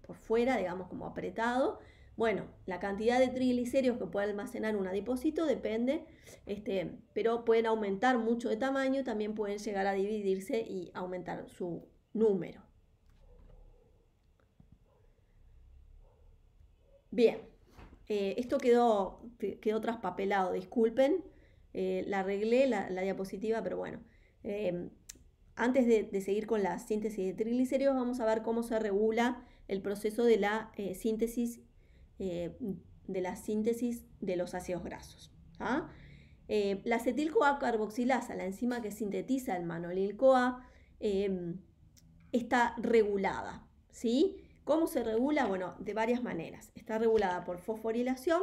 por fuera, digamos como apretado. Bueno, la cantidad de triglicéridos que puede almacenar un adipocito depende, este, pero pueden aumentar mucho de tamaño, también pueden llegar a dividirse y aumentar su número. Bien. Eh, esto quedó, quedó traspapelado, disculpen, eh, la arreglé la, diapositiva, pero bueno. Eh, antes de, seguir con la síntesis de triglicéridos, vamos a ver cómo se regula el proceso de la síntesis de la síntesis de los ácidos grasos. ¿ah? la acetilcoa carboxilasa, la enzima que sintetiza el manolilcoa está regulada, ¿sí? ¿Cómo se regula? Bueno, de varias maneras. Está regulada por fosforilación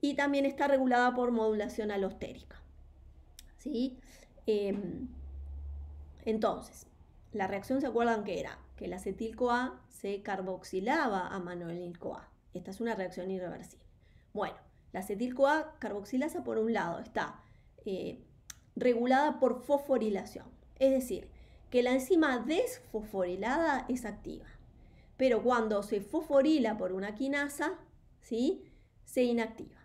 y también está regulada por modulación alostérica. ¿Sí? Em, entonces, la reacción se acuerdan que era que el acetil-CoA se carboxilaba a manuelil coa Esta es una reacción irreversible. Bueno, la acetil-CoA carboxilasa por un lado está eh, regulada por fosforilación, es decir, que la enzima desfosforilada es activa pero cuando se fosforila por una quinasa, se inactiva.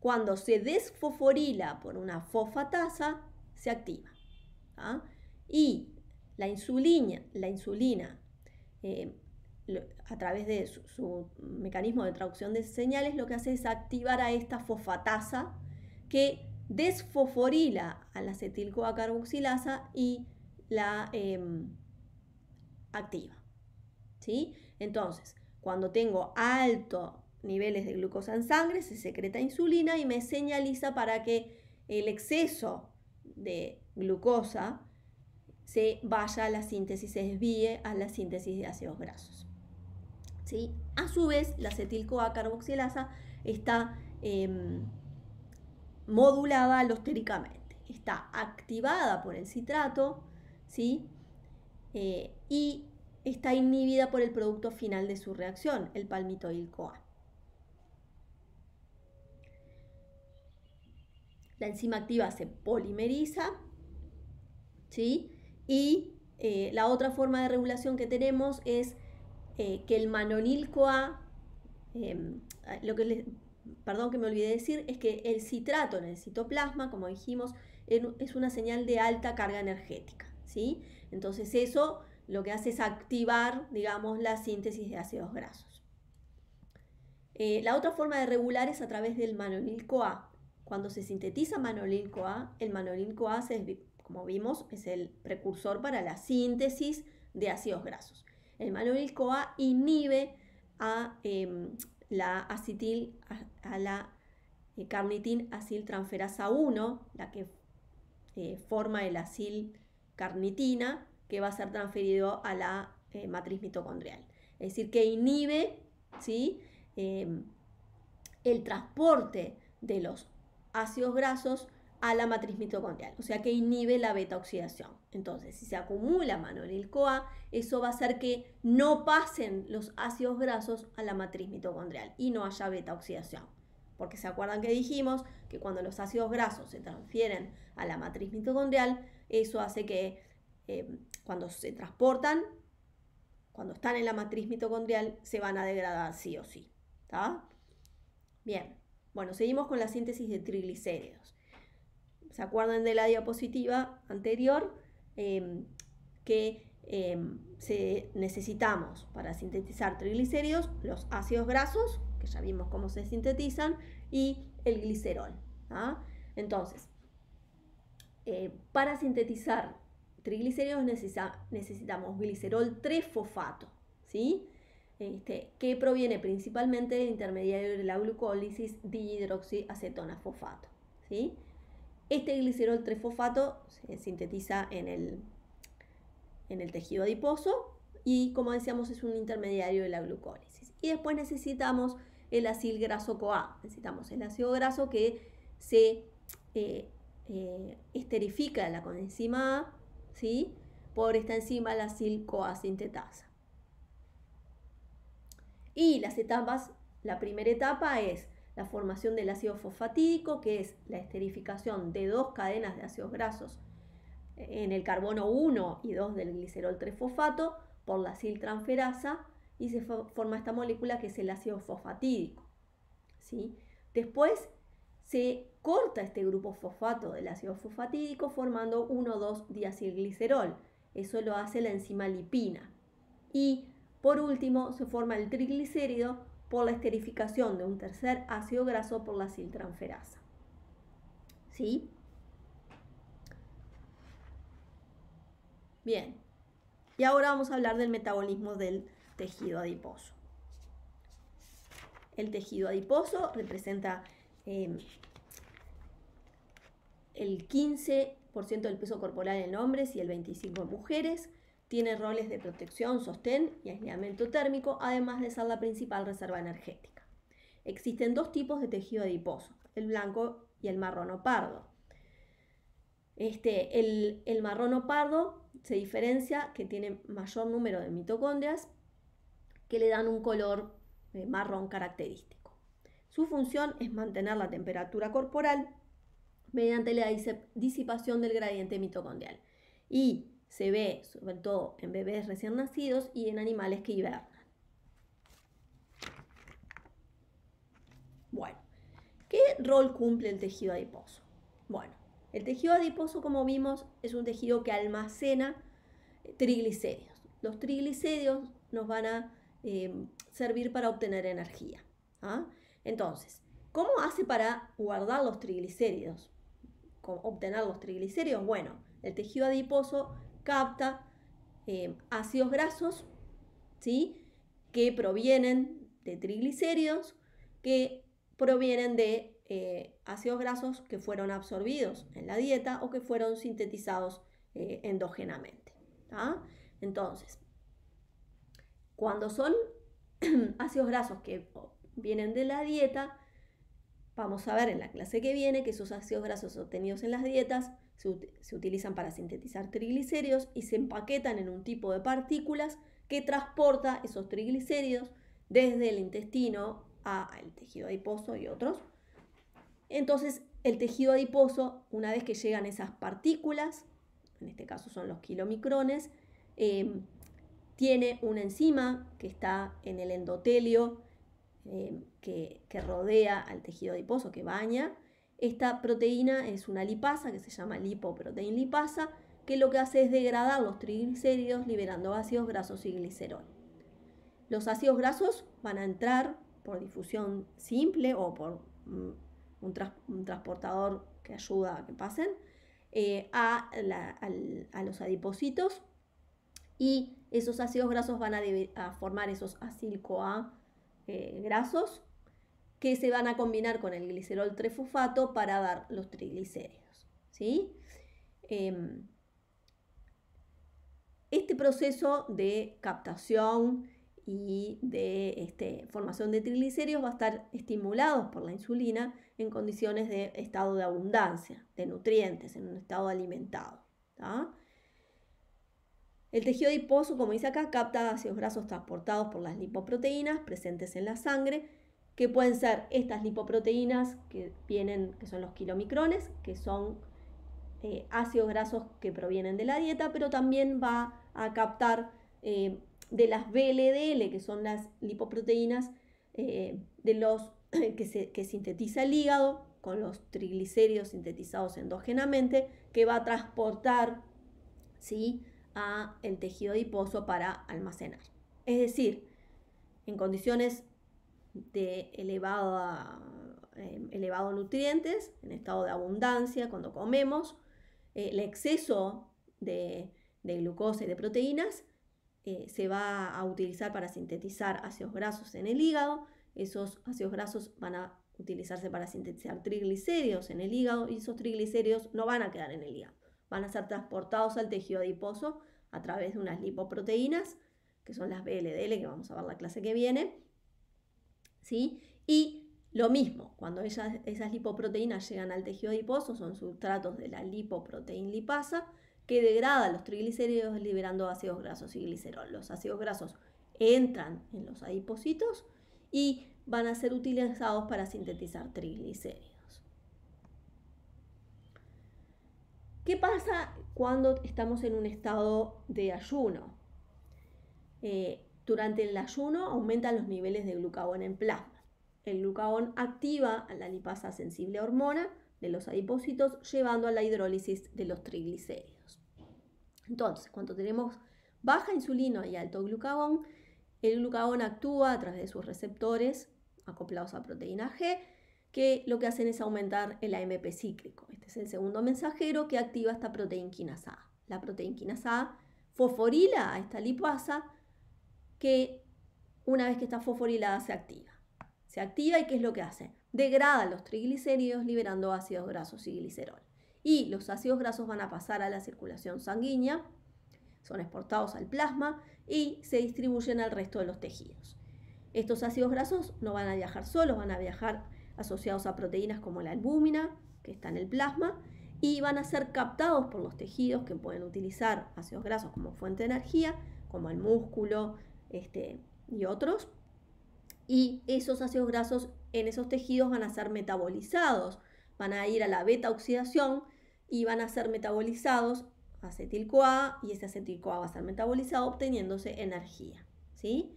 Cuando se desfosforila por una fosfatasa, se activa. ¿ah? Y la insulina, la insulina eh, a través de su, mecanismo de traducción de señales, lo que hace es activar a esta fosfatasa que desfosforila a la y la em, activa. Entonces, cuando tengo altos niveles de glucosa en sangre, se secreta insulina y me señaliza para que el exceso de glucosa se vaya a la síntesis, se desvíe a la síntesis de ácidos grasos. A su vez, la acetil-CoA carboxilasa está em, modulada alostéricamente, está activada por el citrato ¿sí? Eh, y está inhibida por el producto final de su reacción, el palmitoil-CoA. La enzima activa se polimeriza, ¿sí? Y eh, la otra forma de regulación que tenemos es eh, que el manonil-CoA, em, ah, lo que perdón que me olvidé decir, es que el citrato en el citoplasma, como dijimos, es una señal de alta carga energética, ¿sí? Entonces eso lo que hace es activar, digamos, la síntesis de ácidos grasos. Eh, la otra forma de regular es a través del manolil-CoA. Cuando se sintetiza manolil-CoA, el manolil-CoA, como vimos, es el precursor para la síntesis de ácidos grasos. El manolil-CoA inhibe a em, la acetil, a, la eh, aciltransferasa 1, la que eh, forma el acil carnitina, que va a ser transferido a la eh, matriz mitocondrial. Es decir, que inhibe ¿sí? Em, el transporte de los ácidos grasos a la matriz mitocondrial, o sea que inhibe la beta oxidación. Entonces, si se acumula manolilcoa, coa eso va a hacer que no pasen los ácidos grasos a la matriz mitocondrial y no haya beta oxidación. Porque se acuerdan que dijimos que cuando los ácidos grasos se transfieren a la matriz mitocondrial, eso hace que em, cuando se transportan, cuando están en la matriz mitocondrial, se van a degradar sí o sí. Bien. Bueno, seguimos con la síntesis de triglicéridos. ¿Se acuerdan de la diapositiva anterior? Em, que em, se necesitamos para sintetizar triglicéridos los ácidos grasos, que ya vimos cómo se sintetizan, y el glicerol. Entonces, eh, para sintetizar triglicéridos necesitamos glicerol 3-fosfato, ¿sí? Este, que proviene principalmente del intermediario de la glucólisis dihidroxiacetona fosfato. ¿sí? Este glicerol 3-fosfato se sintetiza en el, en el tejido adiposo y como decíamos es un intermediario de la glucólisis. Y después necesitamos el acil graso CoA, necesitamos el ácido graso que se eh, eh, esterifica la coenzima A ¿sí? Por esta enzima, la silcoasintetasa. Y las etapas, la primera etapa es la formación del ácido fosfatídico, que es la esterificación de dos cadenas de ácidos grasos en el carbono 1 y 2 del glicerol 3-fosfato por la siltransferasa y se forma esta molécula que es el ácido fosfatídico. ¿sí? Después se corta este grupo fosfato del ácido fosfatídico formando 1,2-diacilglicerol. Eso lo hace la enzima lipina. Y por último se forma el triglicérido por la esterificación de un tercer ácido graso por la siltransferasa. ¿Sí? Bien. Y ahora vamos a hablar del metabolismo del tejido adiposo. El tejido adiposo representa em, el 15% del peso corporal en hombres y el 25% en mujeres. Tiene roles de protección, sostén y aislamiento térmico, además de ser la principal reserva energética. Existen dos tipos de tejido adiposo, el blanco y el marrón o pardo. Este, el, el marrón o pardo se diferencia que tiene mayor número de mitocondrias que le dan un color eh, marrón característico. Su función es mantener la temperatura corporal mediante la disipación del gradiente mitocondrial. Y se ve sobre todo en bebés recién nacidos y en animales que hibernan. Bueno, ¿qué rol cumple el tejido adiposo? Bueno, el tejido adiposo, como vimos, es un tejido que almacena eh, triglicéridos. Los triglicéridos nos van a eh, servir para obtener energía. ¿ah? Entonces, ¿cómo hace para guardar los triglicéridos? obtener los triglicéridos? Bueno, el tejido adiposo capta eh, ácidos grasos, ¿sí? Que provienen de triglicéridos, que provienen de eh, ácidos grasos que fueron absorbidos en la dieta o que fueron sintetizados eh, endógenamente. Entonces, cuando son <clears throat> ácidos grasos que vienen de la dieta, Vamos a ver en la clase que viene que esos ácidos grasos obtenidos en las dietas se, utilizan para sintetizar triglicéridos y se empaquetan en un tipo de partículas que transporta esos triglicéridos desde el intestino al tejido adiposo y otros. Entonces, el tejido adiposo, una vez que llegan esas partículas, en este caso son los kilomicrones, eh, tiene una enzima que está en el endotelio eh, que, rodea al tejido adiposo, que baña. Esta proteína es una lipasa que se llama lipoprotein lipasa, que lo que hace es degradar los triglicéridos liberando ácidos grasos y glicerol. Los ácidos grasos van a entrar por difusión simple o por mm, un, transportador que ayuda a que pasen eh, a, los adipocitos y esos ácidos grasos van a, a formar esos acil-CoA eh, grasos que se van a combinar con el glicerol trefosfato para dar los triglicéridos. Em, este proceso de captación y de este, formación de triglicéridos va a estar estimulado por la insulina en condiciones de estado de abundancia de nutrientes, en un estado alimentado. El tejido adiposo, como dice acá, capta ácidos grasos transportados por las lipoproteínas presentes en la sangre, que pueden ser estas lipoproteínas que vienen, que son los kilomicrones, que son eh, ácidos grasos que provienen de la dieta, pero también va a captar eh, de las BLDL, que son las lipoproteínas eh, de los <clears throat> que, que sintetiza el hígado, con los triglicéridos sintetizados endógenamente, que va a transportar, ¿sí? a el tejido adiposo para almacenar. Es decir, en condiciones de em, elevado nutrientes, en estado de abundancia, cuando comemos, eh, el exceso de, glucosa y de proteínas eh, se va a utilizar para sintetizar ácidos grasos en el hígado. Esos ácidos grasos van a utilizarse para sintetizar triglicéridos en el hígado y esos triglicéridos no van a quedar en el hígado van a ser transportados al tejido adiposo a través de unas lipoproteínas, que son las BLDL, que vamos a ver la clase que viene. ¿sí? Y lo mismo, cuando esas lipoproteínas llegan al tejido adiposo, son sustratos de la lipoproteín lipasa, que degrada los triglicéridos liberando ácidos grasos y glicerol. Los ácidos grasos entran en los adipocitos y van a ser utilizados para sintetizar triglicéridos. ¿Qué pasa cuando estamos en un estado de ayuno? Eh, durante el ayuno aumentan los niveles de glucagón en plasma. El glucagón activa a la lipasa sensible a hormona de los adipósitos, llevando a la hidrólisis de los triglicéridos. Entonces, cuando tenemos baja insulina y alto glucagón, el glucagón actúa a través de sus receptores acoplados a proteína G, que lo que hacen es aumentar el AMP cíclico. Este es el segundo mensajero que activa esta proteína A. La proteína A fosforila a esta lipasa que una vez que está fosforilada se activa. Se activa y ¿qué es lo que hace? Degrada los triglicéridos liberando ácidos grasos y glicerol. Y los ácidos grasos van a pasar a la circulación sanguínea, son exportados al plasma y se distribuyen al resto de los tejidos. Estos ácidos grasos no van a viajar solos, van a viajar asociados a proteínas como la albúmina, que está en el plasma, y van a ser captados por los tejidos que pueden utilizar ácidos grasos como fuente de energía, como el músculo este, y otros. Y esos ácidos grasos en esos tejidos van a ser metabolizados, van a ir a la beta oxidación y van a ser metabolizados acetil-CoA y ese acetil-CoA va a ser metabolizado obteniéndose energía, ¿sí?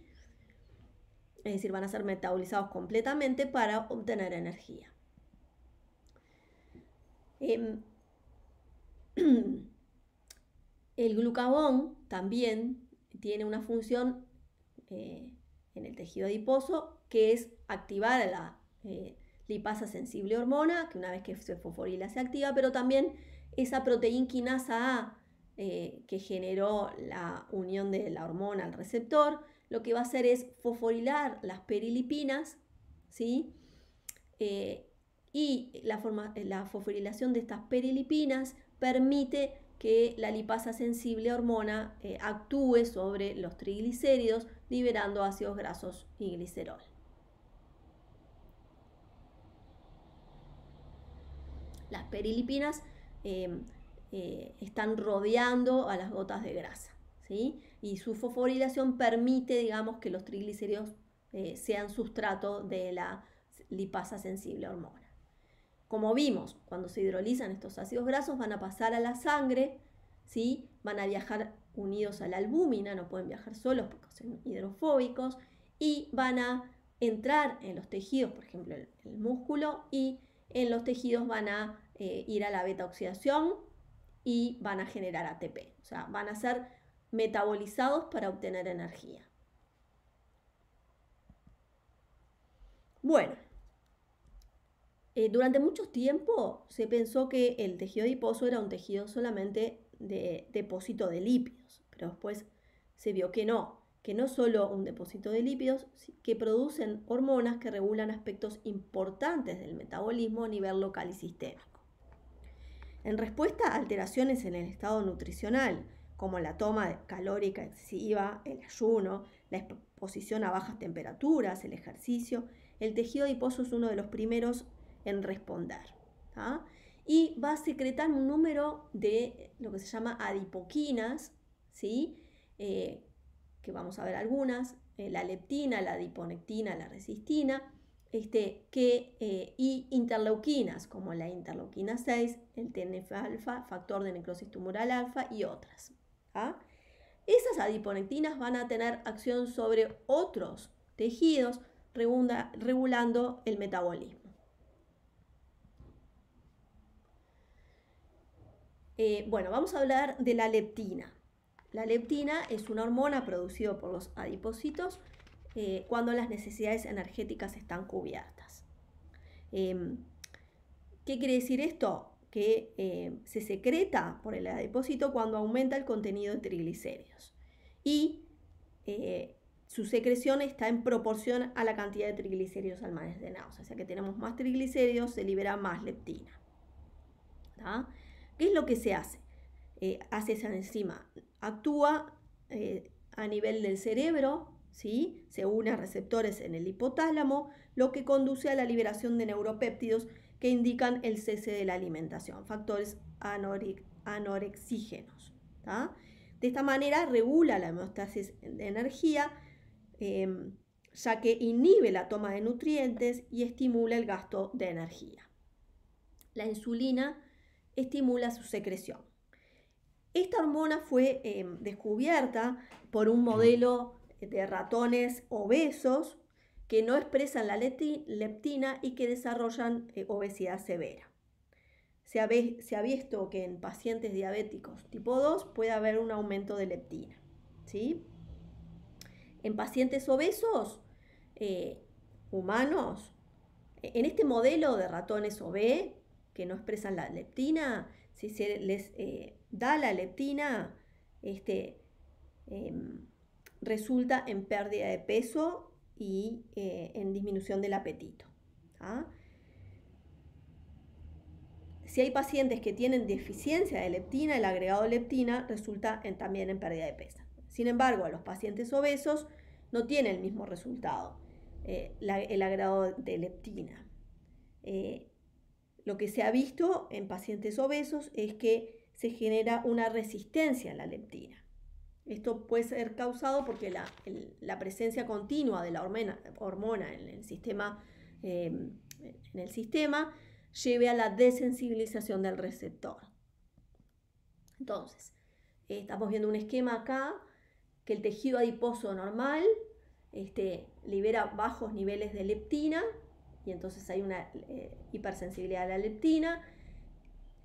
es decir, van a ser metabolizados completamente para obtener energía. Em, <clears throat> el glucagón también tiene una función eh, en el tejido adiposo que es activar la eh, lipasa sensible hormona, que una vez que se fosforila se activa, pero también esa proteína quinasa A eh, que generó la unión de la hormona al receptor, lo que va a hacer es fosforilar las perilipinas, ¿sí? Eh, y eh, la, fosforilación de estas perilipinas permite que la lipasa sensible hormona eh, actúe sobre los triglicéridos liberando ácidos grasos y glicerol. Las perilipinas están rodeando a las gotas de grasa. ¿sí? y su fosforilación permite, digamos, que los triglicéridos eh, sean sustrato de la lipasa sensible hormona. Como vimos, cuando se hidrolizan estos ácidos grasos van a pasar a la sangre, ¿sí? van a viajar unidos a la albúmina, no pueden viajar solos porque son hidrofóbicos, y van a entrar en los tejidos, por ejemplo el, músculo, y en los tejidos van a eh, ir a la beta oxidación y van a generar ATP. O sea, van a ser metabolizados para obtener energía. Bueno, eh, durante mucho tiempo se pensó que el tejido adiposo era un tejido solamente de depósito de lípidos, pero después se vio que no, que no solo un depósito de lípidos, que producen hormonas que regulan aspectos importantes del metabolismo a nivel local y sistémico. En respuesta a alteraciones en el estado nutricional, como la toma calórica excesiva, el ayuno, la exposición a bajas temperaturas, el ejercicio, el tejido adiposo es uno de los primeros en responder. ¿ah? Y va a secretar un número de lo que se llama adipoquinas, ¿sí? Eh, que vamos a ver algunas, eh, la leptina, la adiponectina, la resistina, este, que, eh, y interleuquinas, como la interleuquina 6, el TNF alfa, factor de necrosis tumoral alfa y otras. ¿ah? Esas adiponectinas van a tener acción sobre otros tejidos regulando el metabolismo. Eh, bueno, vamos a hablar de la leptina. La leptina es una hormona producida por los adipocitos eh, cuando las necesidades energéticas están cubiertas. Em, ¿Qué quiere decir esto? que eh, se secreta por el adipósito cuando aumenta el contenido de triglicéridos. Y eh, su secreción está en proporción a la cantidad de triglicéridos almacenados. O sea que tenemos más triglicéridos, se libera más leptina. ¿Qué es lo que se hace? Eh, hace esa enzima. Actúa a nivel del cerebro, ¿sí? se une a receptores en el hipotálamo, lo que conduce a la liberación de neuropéptidos que indican el cese de la alimentación, factores anorexígenos. De esta manera regula la hemostasis de energía, em, ya que inhibe la toma de nutrientes y estimula el gasto de energía. La insulina estimula su secreción. Esta hormona fue em, descubierta por un modelo de ratones obesos que no expresan la leptina y que desarrollan eh, obesidad severa. Se ha, visto que en pacientes diabéticos tipo 2 puede haber un aumento de leptina. ¿sí? En pacientes obesos, eh, humanos, e-, en este modelo de ratones OB que no expresan la leptina, si se les eh, da la leptina, este, em, resulta en pérdida de peso y eh, en disminución del apetito. ¿ah? Si hay pacientes que tienen deficiencia de leptina, el agregado de leptina resulta en, también en pérdida de peso. Sin embargo, a los pacientes obesos no tiene el mismo resultado, eh, el agregado de leptina. Eh, lo que se ha visto en pacientes obesos es que se genera una resistencia a la leptina. Esto puede ser causado porque la, presencia continua de la hormona, em, en el sistema, lleve a la desensibilización del receptor. Entonces, eh, estamos viendo un esquema acá que el tejido adiposo normal este, libera bajos niveles de leptina y entonces hay una eh, hipersensibilidad a la leptina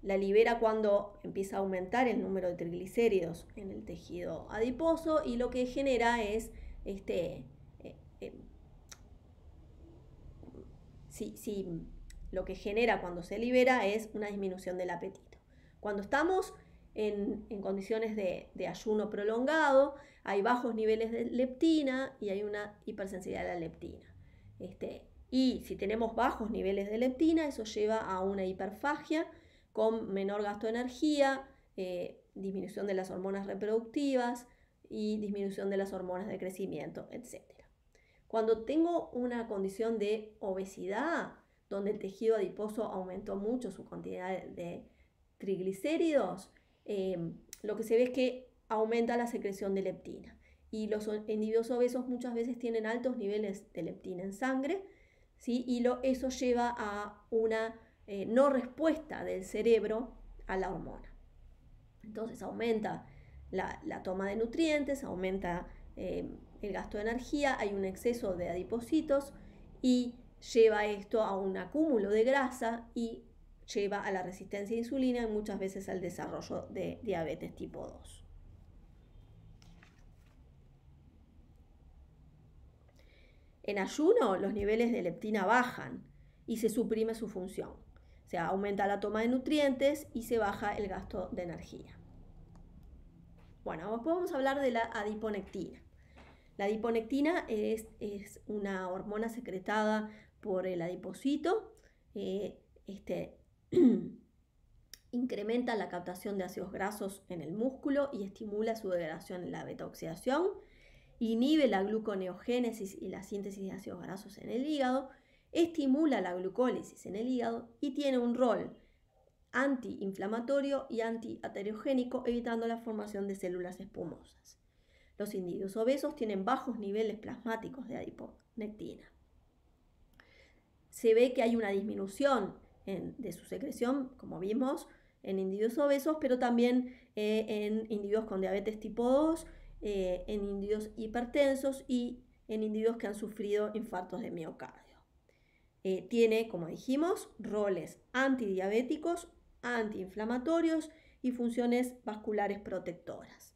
la libera cuando empieza a aumentar el número de triglicéridos en el tejido adiposo y lo que genera es este. Eh, eh, lo que genera cuando se libera es una disminución del apetito. Cuando estamos en, condiciones de, ayuno prolongado, hay bajos niveles de leptina y hay una hipersensibilidad a la leptina. Este, y si tenemos bajos niveles de leptina, eso lleva a una hiperfagia con menor gasto de energía, eh, disminución de las hormonas reproductivas y disminución de las hormonas de crecimiento, etc. Cuando tengo una condición de obesidad, donde el tejido adiposo aumentó mucho su cantidad de triglicéridos, em, lo que se ve es que aumenta la secreción de leptina. Y los individuos obesos muchas veces tienen altos niveles de leptina en sangre, y lo, eso lleva a una eh, no respuesta del cerebro a la hormona. Entonces aumenta la, toma de nutrientes, aumenta eh, el gasto de energía, hay un exceso de adipositos y lleva esto a un acúmulo de grasa y lleva a la resistencia a insulina y muchas veces al desarrollo de diabetes tipo 2. En ayuno los niveles de leptina bajan y se suprime su función se aumenta la toma de nutrientes y se baja el gasto de energía. Bueno, después vamos a hablar de la adiponectina. La adiponectina es, una hormona secretada por el adipocito. Eh, este, <clears throat> incrementa la captación de ácidos grasos en el músculo y estimula su degradación en la beta-oxidación, inhibe la gluconeogénesis y la síntesis de ácidos grasos en el hígado estimula la glucólisis en el hígado y tiene un rol antiinflamatorio y antiaterogénico, evitando la formación de células espumosas. Los individuos obesos tienen bajos niveles plasmáticos de adiponectina. Se ve que hay una disminución de su secreción, como vimos, en individuos obesos, pero también eh, en individuos con diabetes tipo 2, eh, en individuos hipertensos y en individuos que han sufrido infartos de miocardio. Eh, tiene, como dijimos, roles antidiabéticos, antiinflamatorios y funciones vasculares protectoras.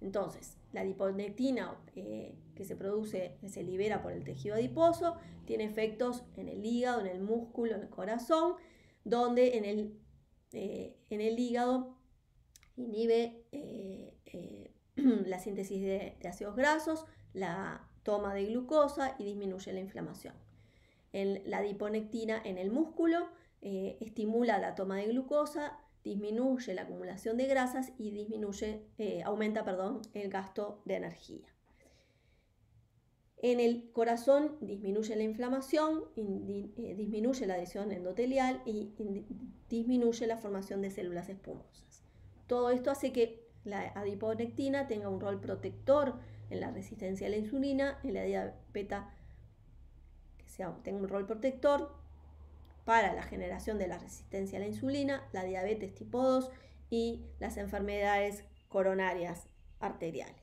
Entonces, la adiponectina eh, que se produce, se libera por el tejido adiposo, tiene efectos en el hígado, en el músculo, en el corazón, donde en el, eh, en el hígado inhibe <clears throat> la síntesis de, de ácidos grasos, la toma de glucosa y disminuye la inflamación. la adiponectina en el músculo eh, estimula la toma de glucosa, disminuye la acumulación de grasas y disminuye, eh, aumenta perdón, el gasto de energía. En el corazón disminuye la inflamación, eh, disminuye la adhesión endotelial y disminuye la formación de células espumosas. Todo esto hace que la adiponectina tenga un rol protector en la resistencia a la insulina, en la diabetes que sea, tenga un rol protector para la generación de la resistencia a la insulina, la diabetes tipo 2 y las enfermedades coronarias arteriales.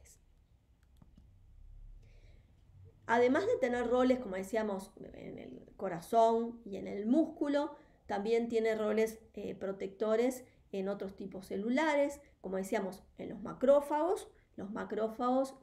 Además de tener roles, como decíamos, en el corazón y en el músculo, también tiene roles eh, protectores en otros tipos celulares, como decíamos, en los macrófagos, los macrófagos,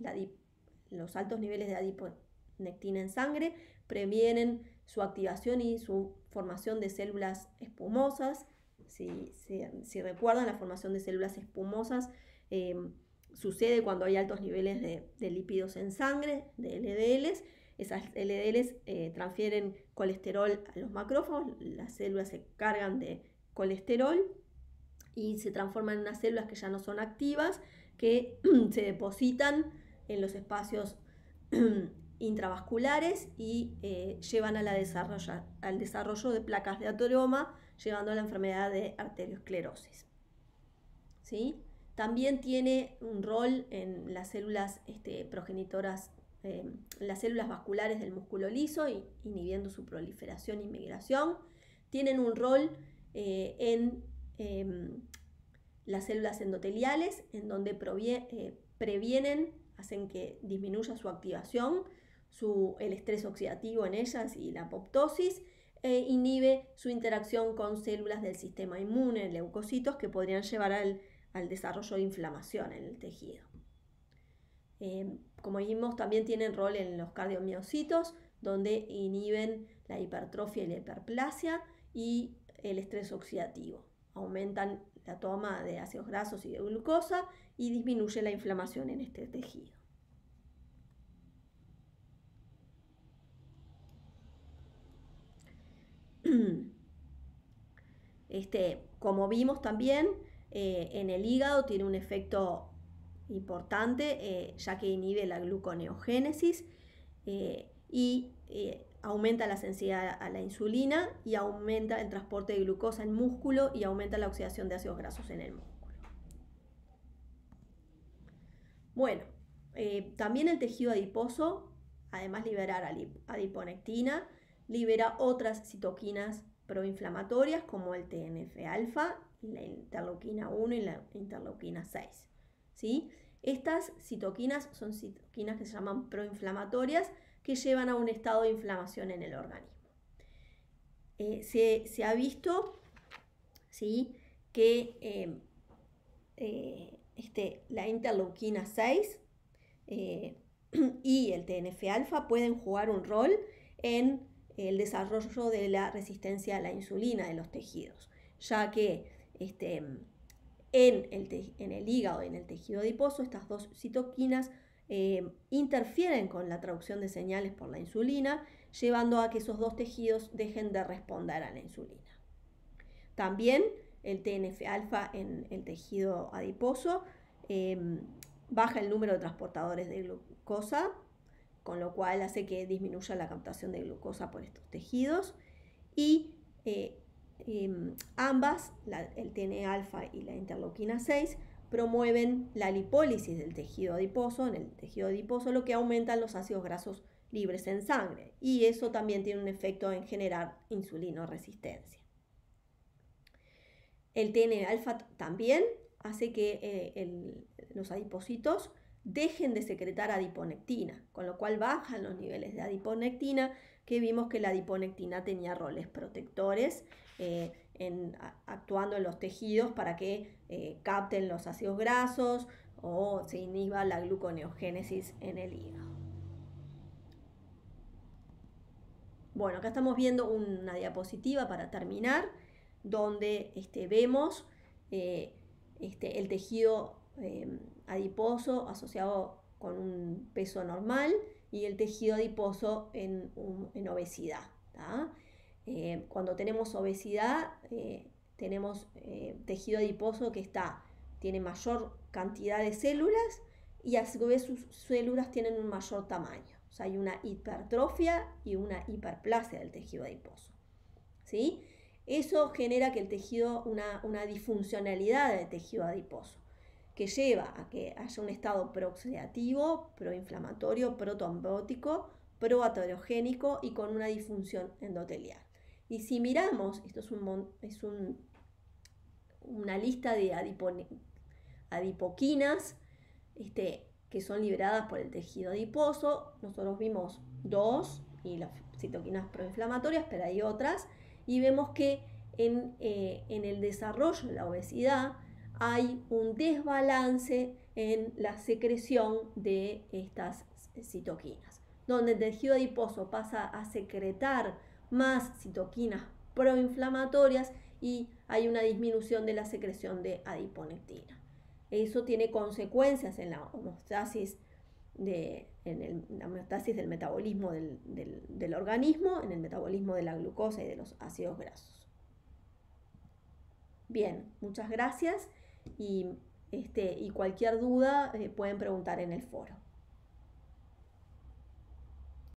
los altos niveles de adiponectina en sangre previenen su activación y su formación de células espumosas. Si, recuerdan, la formación de células espumosas em, sucede cuando hay altos niveles de, lípidos en sangre, de LDLs. Esas LDLs eh, transfieren colesterol a los macrófagos, las células se cargan de colesterol y se transforman en unas células que ya no son activas que <clears throat> se depositan en los espacios <clears throat> intravasculares y eh, llevan a la al desarrollo de placas de ateroma, llevando a la enfermedad de arteriosclerosis. ¿Sí? También tiene un rol en las células este, progenitoras, eh, las células vasculares del músculo liso, inhibiendo su proliferación y e migración. Tienen un rol eh, en em, las células endoteliales, en donde eh, previenen, hacen que disminuya su activación, su, el estrés oxidativo en ellas y la apoptosis, e inhibe su interacción con células del sistema inmune, leucocitos, que podrían llevar al, desarrollo de inflamación en el tejido. Em, como vimos, también tienen rol en los cardiomiocitos, donde inhiben la hipertrofia y la hiperplasia y el estrés oxidativo. Aumentan la toma de ácidos grasos y de glucosa y disminuye la inflamación en este tejido. <clears throat> Este, como vimos también, eh, en el hígado tiene un efecto importante eh, ya que inhibe la gluconeogénesis eh, y aumenta la sensibilidad a la insulina y aumenta el transporte de glucosa en músculo y aumenta la oxidación de ácidos grasos en el músculo. Bueno, eh, también el tejido adiposo, además liberar adiponectina, libera otras citoquinas proinflamatorias como el TNF-alfa la interleuquina 1 y la interleuquina 6. Estas citoquinas son citoquinas que se llaman proinflamatorias que llevan a un estado de inflamación en el organismo. Eh, se, ha visto ¿sí? que em, eh, este, la interleuquina 6 eh, <clears throat> y el TNF-alfa pueden jugar un rol en el desarrollo de la resistencia a la insulina de los tejidos, ya que este, en, el en el hígado y en el tejido adiposo estas dos citoquinas eh, interfieren con la traducción de señales por la insulina, llevando a que esos dos tejidos dejen de responder a la insulina. También el TNF-alfa en el tejido adiposo em, baja el número de transportadores de glucosa, con lo cual hace que disminuya la captación de glucosa por estos tejidos. Y eh, em, ambas, el TNF-alfa y la interleuquina 6, promueven la lipólisis del tejido adiposo, en el tejido adiposo, lo que aumenta los ácidos grasos libres en sangre. Y eso también tiene un efecto en generar resistencia. El tn alfa también hace que eh, los adipocitos dejen de secretar adiponectina, con lo cual bajan los niveles de adiponectina, que vimos que la adiponectina tenía roles protectores. Eh, en, actuando en los tejidos para que eh, capten los ácidos grasos o se inhiba la gluconeogénesis en el hígado. Bueno, acá estamos viendo una diapositiva para terminar, donde este, vemos eh, este, el tejido eh, adiposo asociado con un peso normal y el tejido adiposo en, obesidad. Eh, cuando tenemos obesidad, eh, tenemos eh, tejido adiposo que está, tiene mayor cantidad de células y a su vez sus células tienen un mayor tamaño. O sea, hay una hipertrofia y una hiperplasia del tejido adiposo. ¿sí? Eso genera que el tejido, una, una disfuncionalidad del tejido adiposo, que lleva a que haya un estado prooxidativo, proinflamatorio, protrombótico, proaterogénico y con una disfunción endotelial. Y si miramos, esto es, un, es un, una lista de adipoquinas este, que son liberadas por el tejido adiposo, nosotros vimos dos y las citoquinas proinflamatorias, pero hay otras, y vemos que en, eh, en el desarrollo de la obesidad hay un desbalance en la secreción de estas citoquinas, donde el tejido adiposo pasa a secretar más citoquinas proinflamatorias y hay una disminución de la secreción de adiponectina. Eso tiene consecuencias en la homeostasis, en la homeostasis del metabolismo del, organismo, en el metabolismo de la glucosa y de los ácidos grasos. Bien, muchas gracias y, este, y cualquier duda eh, pueden preguntar en el foro.